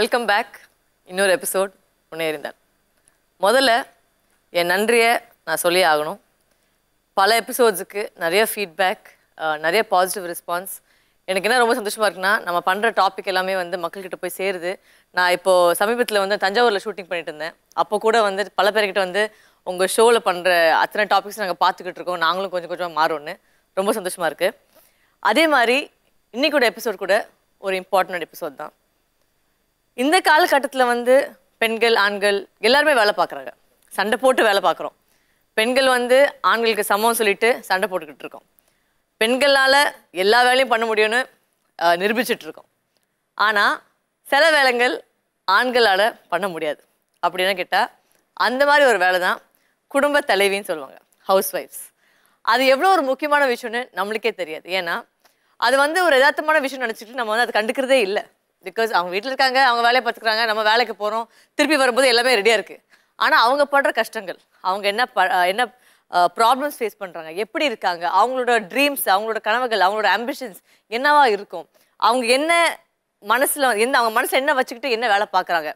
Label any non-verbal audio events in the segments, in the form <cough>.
Welcome back இன்னொரு episode உன்னே முதல்ல என் நன்றியை நான் சொல்லி ஆகணும் பல எபிசோட்ஸுக்கு நிறைய ஃபீட்பேக் நிறைய பாசிட்டிவ் ரெஸ்பான்ஸ் எனக்கு என்ன ரொம்ப சந்தோஷமாக இருக்குன்னா நம்ம பண்ணுற டாபிக் எல்லாமே வந்து மக்கள்கிட்ட போய் சேருது நான் இப்போது சமீபத்தில் வந்து தஞ்சாவூரில் ஷூட்டிங் பண்ணிட்டு இருந்தேன் அப்போ கூட வந்து பல பேர்கிட்ட வந்து உங்கள் ஷோவில் பண்ணுற அத்தனை டாபிக்ஸ் நாங்கள் பார்த்துக்கிட்டு இருக்கோம் நாங்களும் கொஞ்சம் கொஞ்சமாக மாறோன்னு ரொம்ப சந்தோஷமாக இருக்குது அதே மாதிரி இன்றைக்கூட எபிசோட் கூட ஒரு இம்பார்ட்டண்ட் எபிசோட் தான் இந்த காலகட்டத்தில் வந்து பெண்கள் ஆண்கள் எல்லாருமே வேலை பார்க்குறாங்க சண்டை போட்டு வேலை பார்க்குறோம் பெண்கள் வந்து ஆண்களுக்கு சமம் சொல்லிட்டு சண்டை போட்டுக்கிட்டு இருக்கோம் பெண்களால் எல்லா வேலையும் பண்ண முடியும்னு இருக்கோம் ஆனால் சில வேலைகள் ஆண்களால் பண்ண முடியாது அப்படின்னு கேட்டால் அந்த மாதிரி ஒரு வேலை தான் குடும்ப தலைவின்னு சொல்லுவாங்க ஹவுஸ் ஒய்ஃப்ஸ் அது எவ்வளோ ஒரு முக்கியமான விஷயம்னு நம்மளுக்கே தெரியாது ஏன்னா அது வந்து ஒரு யதார்த்தமான விஷயம் நினச்சிக்கிட்டு நம்ம வந்து அதை கண்டுக்கிறதே இல்லை பிகாஸ் அவங்க வீட்டில் இருக்காங்க அவங்க வேலையை பார்த்துக்குறாங்க நம்ம வேலைக்கு போகிறோம் திருப்பி வரும்போது எல்லாமே ரெடியாக இருக்குது ஆனால் அவங்க படுற கஷ்டங்கள் அவங்க என்ன என்ன ப்ராப்ளம்ஸ் ஃபேஸ் பண்ணுறாங்க எப்படி இருக்காங்க அவங்களோட ட்ரீம்ஸ் அவங்களோட கனவுகள் அவங்களோட ஆம்பிஷன்ஸ் என்னவா இருக்கும் அவங்க என்ன மனசில் எந்த அவங்க மனசில் என்ன வச்சுக்கிட்டு என்ன வேலை பார்க்குறாங்க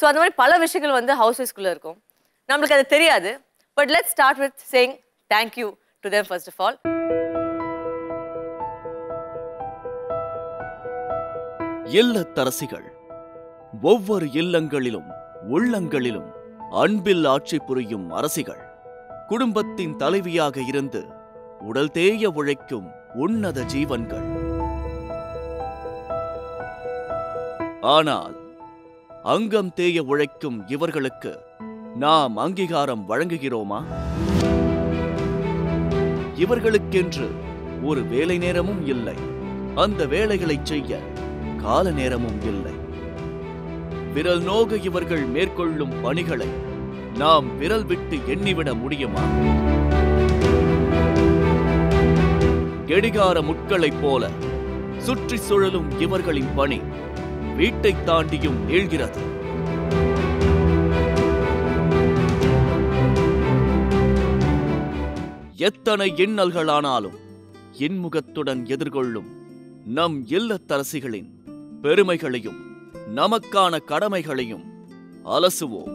ஸோ அந்த மாதிரி பல விஷயங்கள் வந்து ஹவுஸ் ஒய்ஃப்குள்ளே இருக்கும் நம்மளுக்கு அது தெரியாது but let start with saying thank you to them first of all இல்லத்தரசிகள் ஒவ்வொரு இல்லங்களிலும் உள்ளங்களிலும் அன்பில் ஆட்சி புரியும் அரசிகள் குடும்பத்தின் தலைவியாக இருந்து உடல் தேய உழைக்கும் உன்னத ஜீவன்கள் ஆனால் அங்கம் தேய உழைக்கும் இவர்களுக்கு நாம் அங்கீகாரம் வழங்குகிறோமா இவர்களுக்கென்று ஒரு வேலை நேரமும் இல்லை அந்த வேலைகளை செய்ய கால நேரமும் இல்லை விரல் நோக இவர்கள் மேற்கொள்ளும் பணிகளை நாம் விரல் விட்டு எண்ணிவிட முடியுமா கெடிகார முட்களைப் போல சுற்றி சுழலும் இவர்களின் பணி வீட்டை தாண்டியும் நீள்கிறது எத்தனை இன்னல்களானாலும் இன்முகத்துடன் எதிர்கொள்ளும் நம் இல்லத்தரசிகளின் பெருமைகளையும் நமக்கான கடமைகளையும் அலசுவோம்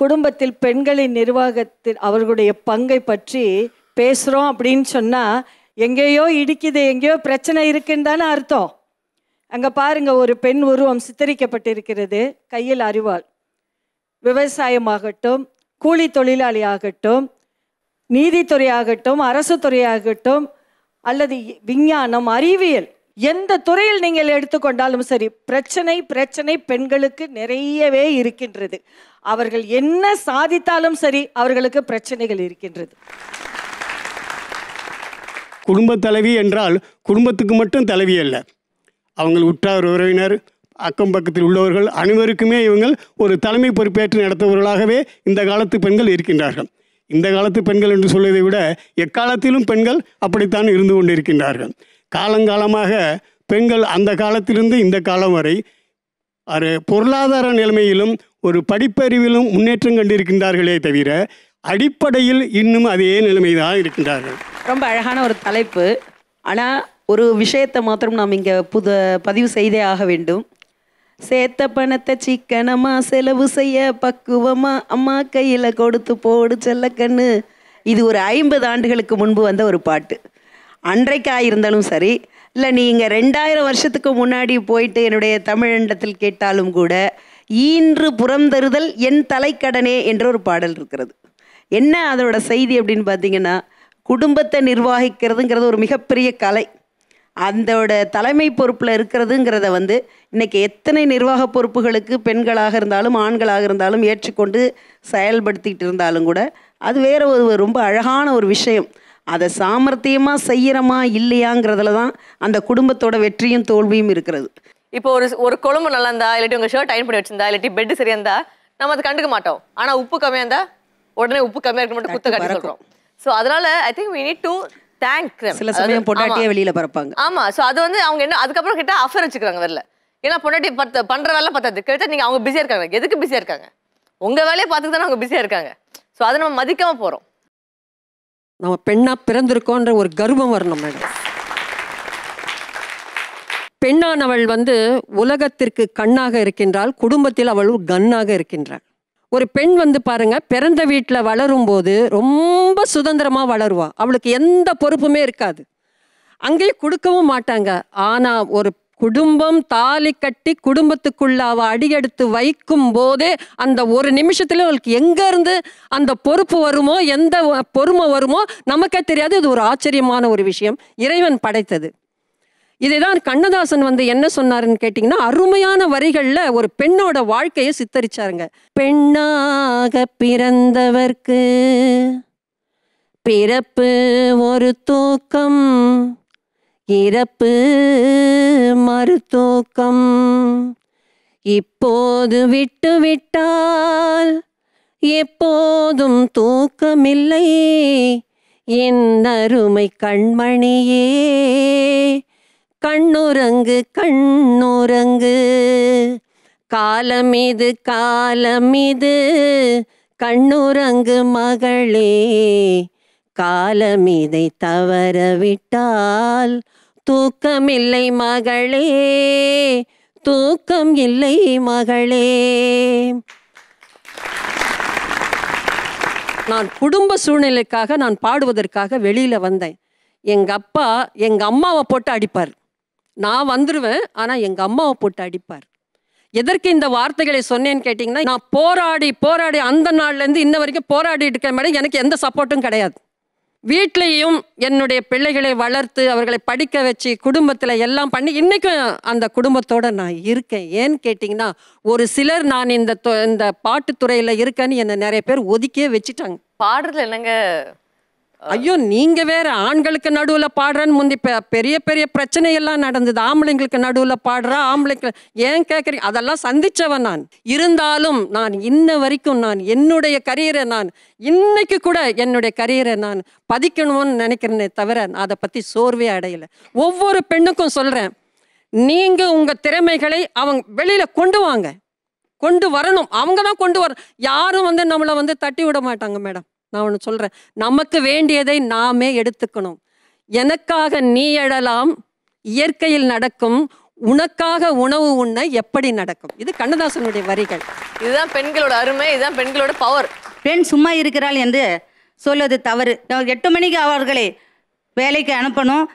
குடும்பத்தில் பெண்களின் நிர்வாகத்தில் அவர்களுடைய பங்கை பற்றி பேசுகிறோம் அப்படின்னு சொன்னால் எங்கேயோ இடிக்குது எங்கேயோ பிரச்சனை இருக்குன்னு தானே அர்த்தம் அங்கே பாருங்கள் ஒரு பெண் உருவம் சித்தரிக்கப்பட்டிருக்கிறது கையில் அறிவாள் விவசாயமாகட்டும் கூலி தொழிலாளி ஆகட்டும் நீதித்துறை ஆகட்டும் அரசு துறையாகட்டும் அல்லது விஞ்ஞானம் அறிவியல் எந்த துறையில் நீங்கள் எடுத்துக்கொண்டாலும் சரி பிரச்சனை பிரச்சனை பெண்களுக்கு நிறையவே இருக்கின்றது அவர்கள் என்ன சாதித்தாலும் சரி அவர்களுக்கு பிரச்சனைகள் இருக்கின்றது குடும்ப தலைவி என்றால் குடும்பத்துக்கு மட்டும் தலைவி அல்ல அவங்கள் உற்றார் உறவினர் அக்கம் பக்கத்தில் உள்ளவர்கள் அனைவருக்குமே இவங்கள் ஒரு தலைமை பொறுப்பேற்று நடத்துபவர்களாகவே இந்த காலத்து பெண்கள் இருக்கின்றார்கள் இந்த காலத்து பெண்கள் என்று சொல்வதை விட எக்காலத்திலும் பெண்கள் அப்படித்தான் இருந்து கொண்டிருக்கின்றார்கள் காலங்காலமாக பெண்கள் அந்த காலத்திலிருந்து இந்த காலம் வரை அது பொருளாதார நிலைமையிலும் ஒரு படிப்பறிவிலும் முன்னேற்றம் கண்டிருக்கின்றார்களே தவிர அடிப்படையில் இன்னும் அதே நிலைமைதான் இருக்கின்றார்கள் ரொம்ப அழகான ஒரு தலைப்பு ஆனால் ஒரு விஷயத்தை மாத்திரம் நாம் இங்கே புது பதிவு செய்தே ஆக வேண்டும் சேத்த பணத்தை சிக்கனமா செலவு செய்ய பக்குவமா அம்மா கையில கொடுத்து போடு செல்ல கண்ணு இது ஒரு ஐம்பது ஆண்டுகளுக்கு முன்பு வந்த ஒரு பாட்டு அன்றைக்கா இருந்தாலும் சரி இல்லை நீங்கள் ரெண்டாயிரம் வருஷத்துக்கு முன்னாடி போயிட்டு என்னுடைய தமிழண்டத்தில் கேட்டாலும் கூட ஈன்று புறம் தருதல் என் தலைக்கடனே என்ற ஒரு பாடல் இருக்கிறது என்ன அதோட செய்தி அப்படின்னு பார்த்தீங்கன்னா குடும்பத்தை நிர்வாகிக்கிறதுங்கிறது ஒரு மிகப்பெரிய கலை அந்த தலைமை பொறுப்பில் இருக்கிறதுங்கிறத வந்து இன்றைக்கி எத்தனை நிர்வாக பொறுப்புகளுக்கு பெண்களாக இருந்தாலும் ஆண்களாக இருந்தாலும் ஏற்றுக்கொண்டு செயல்படுத்திக்கிட்டு இருந்தாலும் கூட அது வேறு ஒரு ரொம்ப அழகான ஒரு விஷயம் அதை சாமர்த்தியமாக செய்கிறோமா இல்லையாங்கிறதுல தான் அந்த குடும்பத்தோட வெற்றியும் தோல்வியும் இருக்கிறது இப்போ ஒரு ஒரு குழம்பு நல்லா இருந்தா இல்லாட்டி உங்கள் ஷர்ட் அயன் பண்ணி வச்சிருந்தா இல்லாட்டி பெட் சரியாக இருந்தா நம்ம அதை கண்டுக்க மாட்டோம் ஆனால் உப்பு கம்மியாக இருந்தால் உடனே உப்பு கம்மியாக இருக்க மட்டும் குத்த கட்டி சொல்கிறோம் ஸோ அதனால I think we need to thank கிரேம் சில சமயம் பொண்டாட்டியே வெளியில பறப்பாங்க ஆமா சோ அது வந்து அவங்க என்ன அதுக்கப்புறம் கிட்ட ஆஃபர் வச்சுக்கிறாங்க வரல ஏன்னா பொண்டாட்டி பத்த பண்ற வேலை பத்தாது கேட்டா நீங்க அவங்க பிஸியா இருக்காங்க எதுக்கு பிஸியா இருக்காங்க உங்க வேலையை பார்த்துட்டு அவங்க பிஸியா இருக்காங்க சோ அதை நம்ம மதிக்காம போறோம் நம்ம பெண்ணா பிறந்திருக்கோன்ற ஒரு கர்வம் வரணும் மேடம் பெண்ணானவள் வந்து உலகத்திற்கு கண்ணாக இருக்கின்றாள் குடும்பத்தில் அவள் கண்ணாக இருக்கின்றாள் ஒரு பெண் வந்து பாருங்க பிறந்த வீட்டில் வளரும் போது ரொம்ப சுதந்திரமாக வளருவா அவளுக்கு எந்த பொறுப்புமே இருக்காது அங்கே கொடுக்கவும் மாட்டாங்க ஆனால் ஒரு குடும்பம் தாலி கட்டி குடும்பத்துக்குள்ள அவ அடியெடுத்து வைக்கும் போதே அந்த ஒரு நிமிஷத்துல அவளுக்கு எங்கேருந்து அந்த பொறுப்பு வருமோ எந்த பொறுமை வருமோ நமக்கே தெரியாது இது ஒரு ஆச்சரியமான ஒரு விஷயம் இறைவன் படைத்தது இதை கண்ணதாசன் வந்து என்ன சொன்னாருன்னு கேட்டிங்கன்னா அருமையான வரிகளில் ஒரு பெண்ணோட வாழ்க்கையை சித்தரிச்சாருங்க பெண்ணாக பிறந்தவர்க்கு பிறப்பு ஒரு தூக்கம் இறப்பு மறுதூக்கம் இப்போது விட்டு விட்டால் எப்போதும் தூக்கமில்லை என் அருமை கண்மணியே கண்ணுறங்கு கண்ணுறங்கு காலமிது காலமிது கண்ணுரங்கு மகளே காலமிதை தூக்கம் தூக்கமில்லை மகளே தூக்கம் இல்லை மகளே நான் குடும்ப சூழ்நிலைக்காக நான் பாடுவதற்காக வெளியில் வந்தேன் எங்கள் அப்பா எங்கள் அம்மாவை போட்டு அடிப்பார் நான் வந்துடுவேன் ஆனால் எங்கள் அம்மாவை போட்டு அடிப்பார் எதற்கு இந்த வார்த்தைகளை சொன்னேன்னு கேட்டிங்கன்னா நான் போராடி போராடி அந்த நாள்லேருந்து இன்ன வரைக்கும் போராடிட்டு இருக்க மேடம் எனக்கு எந்த சப்போர்ட்டும் கிடையாது வீட்லேயும் என்னுடைய பிள்ளைகளை வளர்த்து அவர்களை படிக்க வச்சு குடும்பத்தில் எல்லாம் பண்ணி இன்றைக்கும் அந்த குடும்பத்தோடு நான் இருக்கேன் ஏன்னு கேட்டிங்கன்னா ஒரு சிலர் நான் இந்த இந்த பாட்டுத்துறையில் இருக்கேன்னு என்னை நிறைய பேர் ஒதுக்கியே வச்சுட்டாங்க பாடுறதுல என்னங்க ஐயோ நீங்க வேற ஆண்களுக்கு நடுவுல பாடுறன்னு முந்தி பெரிய பெரிய பிரச்சனை எல்லாம் நடந்தது ஆம்பளைங்களுக்கு நடுவுல பாடுறா ஆம்பளைக்கு ஏன் கேட்குறீங்க அதெல்லாம் சந்திச்சவன் நான் இருந்தாலும் நான் இன்ன வரைக்கும் நான் என்னுடைய கரியரை நான் இன்னைக்கு கூட என்னுடைய கரியரை நான் பதிக்கணும்னு நினைக்கிறேனே தவிர நான் அதை பத்தி சோர்வே அடையலை ஒவ்வொரு பெண்ணுக்கும் சொல்றேன் நீங்க உங்க திறமைகளை அவங்க வெளியில கொண்டு வாங்க கொண்டு வரணும் அவங்க தான் கொண்டு வர யாரும் வந்து நம்மளை வந்து தட்டி விட மாட்டாங்க மேடம் நான் ஒன்று சொல்கிறேன் நமக்கு வேண்டியதை நாமே எடுத்துக்கணும் எனக்காக நீ எழலாம் இயற்கையில் நடக்கும் உனக்காக உணவு உண்ண எப்படி நடக்கும் இது கண்ணதாசனுடைய வரிகள் இதுதான் பெண்களோட அருமை இதுதான் பெண்களோட பவர் பெண் சும்மா இருக்கிறாள் என்று சொல்வது தவறு எட்டு மணிக்கு அவர்களை வேலைக்கு அனுப்பணும்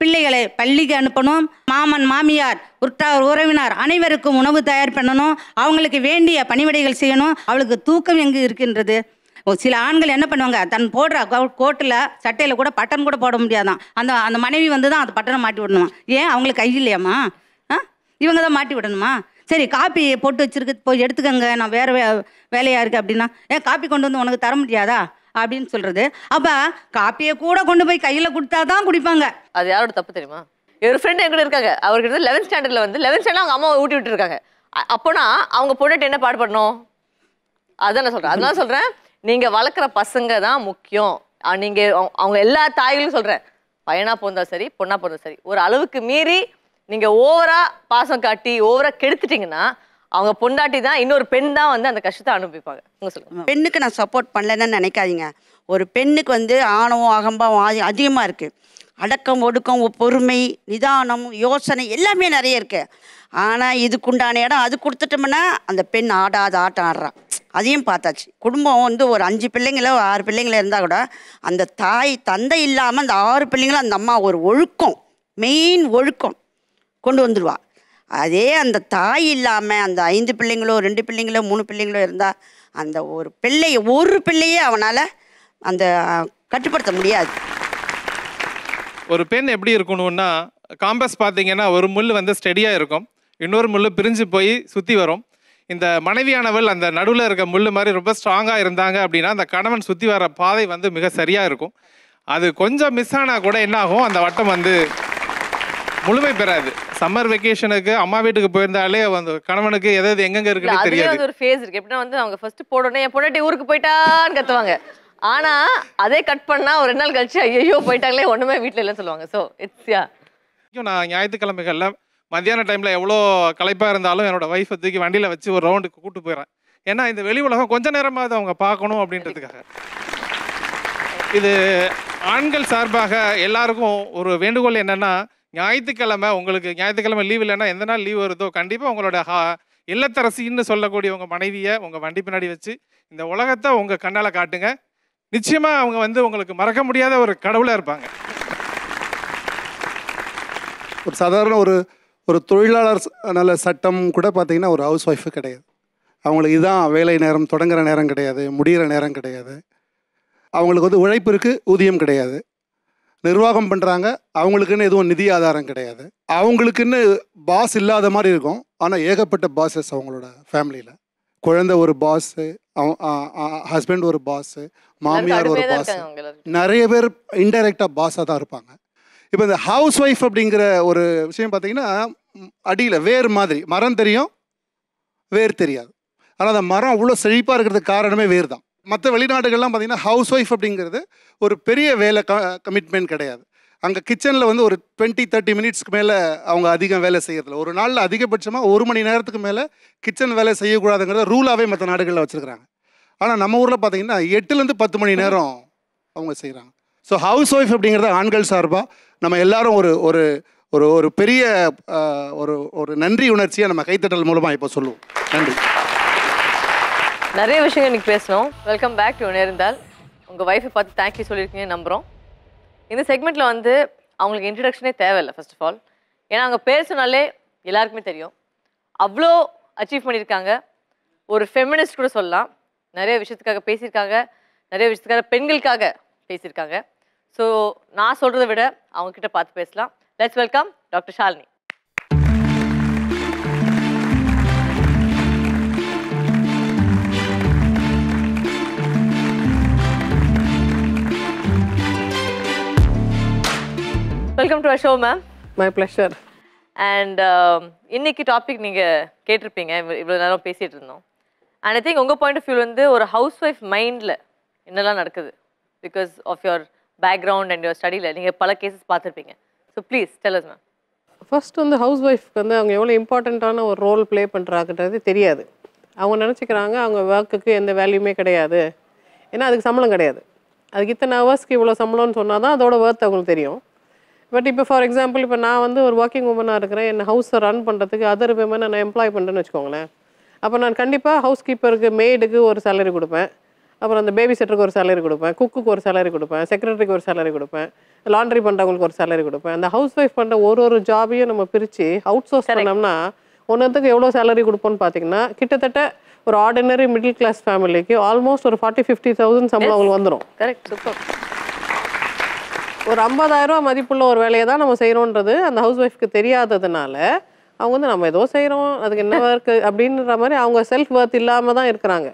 பிள்ளைகளை பள்ளிக்கு அனுப்பணும் மாமன் மாமியார் உற்றார் உறவினார் அனைவருக்கும் உணவு தயார் பண்ணணும் அவங்களுக்கு வேண்டிய பணிவிடைகள் செய்யணும் அவளுக்கு தூக்கம் எங்கு இருக்கின்றது சில ஆண்கள் என்ன பண்ணுவாங்க தன் போடுற கோட்டில் சட்டையில் கூட பட்டன் கூட போட முடியாதான் அந்த அந்த மனைவி வந்து தான் அந்த பட்டனை மாட்டி விடணுமா ஏன் அவங்களுக்கு கை இல்லையாம்மா ஆ இவங்க தான் மாட்டி விடணுமா சரி காப்பி போட்டு வச்சுருக்கு போய் எடுத்துக்கோங்க நான் வேறு வே வேலையாக இருக்குது அப்படின்னா ஏன் காப்பி கொண்டு வந்து உனக்கு தர முடியாதா அப்படின்னு சொல்கிறது அப்போ காப்பியை கூட கொண்டு போய் கையில் கொடுத்தா தான் குடிப்பாங்க அது யாரோட தப்பு தெரியுமா ஒரு ஃப்ரெண்டு எங்கிட்ட இருக்காங்க அவர்கிட்ட வந்து லெவன்த் ஸ்டாண்டர்டில் வந்து லெவன்த் ஸ்டாண்டர்ட் அவங்க அம்மா ஊட்டி விட்டுருக்காங்க அப்போனா அவங்க பொண்ணுட்டு என்ன பாடுபடணும் அதான் நான் சொல்கிறேன் அதெல்லாம் சொல்கிறேன் நீங்கள் வளர்க்குற பசங்க தான் முக்கியம் நீங்கள் அவங்க எல்லா தாய்களும் சொல்கிறேன் பையனாக பிறந்தா சரி பொண்ணாக பிறந்தா சரி ஒரு அளவுக்கு மீறி நீங்கள் ஓவராக பாசம் காட்டி ஓவராக கெடுத்துட்டிங்கன்னா அவங்க பொண்டாட்டி தான் இன்னொரு பெண் தான் வந்து அந்த கஷ்டத்தை அனுபவிப்பாங்க உங்க சொல்லுங்க பெண்ணுக்கு நான் சப்போர்ட் பண்ணலன்னு நினைக்காதீங்க ஒரு பெண்ணுக்கு வந்து ஆணவம் அகம்பாவம் அதிகமாக இருக்குது அடக்கம் ஒடுக்கம் பொறுமை நிதானம் யோசனை எல்லாமே நிறைய இருக்குது ஆனால் இதுக்குண்டான இடம் அது கொடுத்துட்டோம்னா அந்த பெண் ஆடாத ஆட்டம் ஆடுறான் அதையும் பார்த்தாச்சு குடும்பம் வந்து ஒரு அஞ்சு பிள்ளைங்களோ ஆறு பிள்ளைங்களோ இருந்தால் கூட அந்த தாய் தந்தை இல்லாமல் அந்த ஆறு பிள்ளைங்களும் அந்த அம்மா ஒரு ஒழுக்கம் மெயின் ஒழுக்கம் கொண்டு வந்துடுவா அதே அந்த தாய் இல்லாமல் அந்த ஐந்து பிள்ளைங்களோ ரெண்டு பிள்ளைங்களோ மூணு பிள்ளைங்களோ இருந்தால் அந்த ஒரு பிள்ளைய ஒரு பிள்ளையே அவனால் அந்த கட்டுப்படுத்த முடியாது ஒரு பெண் எப்படி இருக்கணும்னா காம்பஸ் பார்த்தீங்கன்னா ஒரு முள் வந்து ஸ்டெடியாக இருக்கும் இன்னொரு முள் பிரிஞ்சு போய் சுற்றி வரும் இந்த மனைவியானவள் அந்த நடுவில் இருக்க முள் மாதிரி ரொம்ப ஸ்ட்ராங்காக இருந்தாங்க அப்படின்னா அந்த கணவன் சுற்றி வர பாதை வந்து மிக சரியாக இருக்கும் அது கொஞ்சம் மிஸ் ஆனால் கூட என்னாகும் அந்த வட்டம் வந்து முழுமை பெறாது சம்மர் வெக்கேஷனுக்கு அம்மா வீட்டுக்கு போயிருந்தாலே அந்த கணவனுக்கு எதாவது எங்கெங்க இருக்குன்னு தெரியாது ஒரு ஃபேஸ் இருக்கு எப்படின்னா வந்து அவங்க ஃபர்ஸ்ட் போடணும் என் பொண்டாட்டி ஊருக்கு போயிட்டான்னு கத்துவாங்க ஆனா அதே கட் பண்ணா ஒரு ரெண்டு நாள் கழிச்சு ஐயோ போயிட்டாங்களே ஒண்ணுமே வீட்டுல இல்லைன்னு சொல்லுவாங்க ஸோ இட்ஸ் யா நான் ஞாயிற்றுக்கிழமைகள்ல மத்தியான டைமில் எவ்வளோ களைப்பாக இருந்தாலும் என்னோடய ஒய்ஃபை தூக்கி வண்டியில் வச்சு ஒரு ரவுண்டுக்கு கூப்பிட்டு போயிடுறேன் ஏன்னா இந்த வெளி உலகம் கொஞ்ச நேரமாவது அவங்க பார்க்கணும் அப்படின்றதுக்காக இது ஆண்கள் சார்பாக எல்லாருக்கும் ஒரு வேண்டுகோள் என்னென்னா ஞாயிற்றுக்கிழமை உங்களுக்கு ஞாயிற்றுக்கிழமை லீவ் இல்லைன்னா எந்த நாள் லீவ் வருதோ கண்டிப்பாக உங்களோட ஹா இல்லத்தரசின்னு சொல்லக்கூடிய உங்கள் மனைவியை உங்கள் வண்டி பின்னாடி வச்சு இந்த உலகத்தை உங்கள் கண்ணால் காட்டுங்க நிச்சயமாக அவங்க வந்து உங்களுக்கு மறக்க முடியாத ஒரு கடவுளாக இருப்பாங்க ஒரு சாதாரண ஒரு ஒரு தொழிலாளர் நல்ல சட்டம் கூட பார்த்திங்கன்னா ஒரு ஹவுஸ் ஒய்ஃபு கிடையாது அவங்களுக்கு இதுதான் வேலை நேரம் தொடங்குகிற நேரம் கிடையாது முடிகிற நேரம் கிடையாது அவங்களுக்கு வந்து உழைப்பு இருக்குது ஊதியம் கிடையாது நிர்வாகம் பண்ணுறாங்க அவங்களுக்குன்னு எதுவும் நிதி ஆதாரம் கிடையாது அவங்களுக்குன்னு பாஸ் இல்லாத மாதிரி இருக்கும் ஆனால் ஏகப்பட்ட பாஸஸ் அவங்களோட ஃபேமிலியில் குழந்தை ஒரு பாஸு ஹஸ்பண்ட் ஒரு பாஸு மாமியார் ஒரு பாஸ் நிறைய பேர் இன்டைரக்டாக பாஸாக தான் இருப்பாங்க இப்போ இந்த ஹவுஸ் ஒய்ஃப் அப்படிங்கிற ஒரு விஷயம் பார்த்தீங்கன்னா அடியில் வேர் மாதிரி மரம் தெரியும் வேர் தெரியாது ஆனால் அந்த மரம் அவ்வளோ செழிப்பாக இருக்கிறதுக்கு காரணமே வேர் தான் மற்ற வெளிநாடுகள்லாம் பார்த்திங்கன்னா ஹவுஸ் ஒய்ஃப் அப்படிங்கிறது ஒரு பெரிய வேலை க கமிட்மெண்ட் கிடையாது அங்கே கிச்சனில் வந்து ஒரு டுவெண்ட்டி தேர்ட்டி மினிட்ஸ்க்கு மேலே அவங்க அதிகம் வேலை செய்கிறதில்ல ஒரு நாளில் அதிகபட்சமாக ஒரு மணி நேரத்துக்கு மேலே கிச்சன் வேலை செய்யக்கூடாதுங்கிறத ரூலாகவே மற்ற நாடுகளில் வச்சுருக்குறாங்க ஆனால் நம்ம ஊரில் பார்த்திங்கன்னா எட்டுலேருந்து பத்து மணி நேரம் அவங்க செய்கிறாங்க ஸோ ஹவுஸ் ஒய்ஃப் அப்படிங்கிறத ஆண்கள் சார்பாக நம்ம எல்லாரும் ஒரு ஒரு ஒரு ஒரு பெரிய ஒரு ஒரு நன்றி உணர்ச்சியை நம்ம கைத்தட்டல் மூலமாக இப்போ சொல்லுவோம் நன்றி நிறைய விஷயம் இன்றைக்கி பேசணும் வெல்கம் பேக் டு நேர்ந்தால் உங்கள் ஒய்ஃபை பார்த்து தேங்க்யூ சொல்லியிருக்கீங்கன்னு நம்புகிறோம் இந்த செக்மெண்ட்டில் வந்து அவங்களுக்கு இன்ட்ரடக்ஷனே தேவையில்லை ஃபர்ஸ்ட் ஆஃப் ஆல் ஏன்னா அவங்க பேசுனாலே எல்லாருக்குமே தெரியும் அவ்வளோ அச்சீவ் பண்ணியிருக்காங்க ஒரு ஃபெமினிஸ்ட் கூட சொல்லலாம் நிறைய விஷயத்துக்காக பேசியிருக்காங்க நிறைய விஷயத்துக்காக பெண்களுக்காக பேசியிருக்காங்க ஸோ நான் சொல்கிறத விட அவங்கக்கிட்ட பார்த்து பேசலாம் let's welcome doctor Shalini welcome to show ma'am my pleasure and இன்னைக்கு டாபிக் நீங்கள் கேட்டிருப்பீங்க இவ்வளோ நேரம் பேசிகிட்டு இருந்தோம் அண்ட் ஐ திங்க் உங்கள் பாயிண்ட் ஆஃப் வியூ வந்து ஒரு ஹவுஸ் ஒய்ஃப் மைண்டில் என்னெல்லாம் நடக்குது because of your background and your ஸ்டடியில் நீங்கள் பல கேசஸ் பார்த்துருப்பீங்க so please tell us ma'am first வந்து ஹவுஸ் ஒய்ஃப்க்கு வந்து அவங்க எவ்வளோ இம்பார்ட்டண்ட்டான ஒரு ரோல் ப்ளே பண்ணுறாங்கன்றது தெரியாது அவங்க நினச்சிக்கிறாங்க அவங்க ஒர்க்குக்கு எந்த வேல்யூமே கிடையாது ஏன்னா அதுக்கு சம்பளம் கிடையாது அதுக்கு இத்தனை ஹவர்ஸ்க்கு இவ்வளோ சம்பளம்னு சொன்னால் தான் அதோட ஒர்த் அவங்களுக்கு தெரியும் பட் இப்போ ஃபார் எக்ஸாம்பிள் இப்போ நான் வந்து ஒரு ஒர்க்கிங் உமனாக இருக்கிறேன் என் ஹவுஸை ரன் பண்ணுறதுக்கு அதர் விமனை நான் எம்ப்ளாய் பண்ணுறேன்னு வச்சுக்கோங்களேன் அப்போ நான் கண்டிப்பாக ஹவுஸ் கீப்பருக்கு மேய்டுக்கு ஒரு சேலரி கொடுப்பேன் அப்புறம் அந்த பேபி செட்டருக்கு ஒரு சேலரி கொடுப்பேன் குக்குக்கு ஒரு சேலரி கொடுப்பேன் செக்ரட்டரிக்கு ஒரு சேலரி கொடுப்பேன் லாண்ட்ரி பண்ணுறவங்களுக்கு ஒரு சேலரி கொடுப்பேன் அந்த ஹவுஸ் ஒய்ஃப் பண்ணுற ஒரு ஒரு ஜாபையும் நம்ம பிரித்து அவுட் சோர்ஸ் பண்ணோம்னா ஒன்றுத்துக்கு எவ்வளோ சேலரி கொடுப்போம்னு பார்த்தீங்கன்னா கிட்டத்தட்ட ஒரு ஆர்டினரி மிடில் கிளாஸ் ஃபேமிலிக்கு ஆல்மோஸ்ட் ஒரு ஃபார்ட்டி ஃபிஃப்டி தௌசண்ட் சம்பளம் அவங்களுக்கு வந்துடும் கரெக்ட் சூப்பர் ஒரு ஐம்பதாயிரம் ரூபா மதிப்புள்ள ஒரு வேலையை தான் நம்ம செய்கிறோன்றது அந்த ஹவுஸ் ஒய்ஃப்க்கு தெரியாததுனால அவங்க வந்து நம்ம ஏதோ செய்கிறோம் அதுக்கு என்ன ஒர்க்கு அப்படின்ற மாதிரி அவங்க செல்ஃப் ஒர்த் இல்லாமல் தான் இருக்கிறாங்க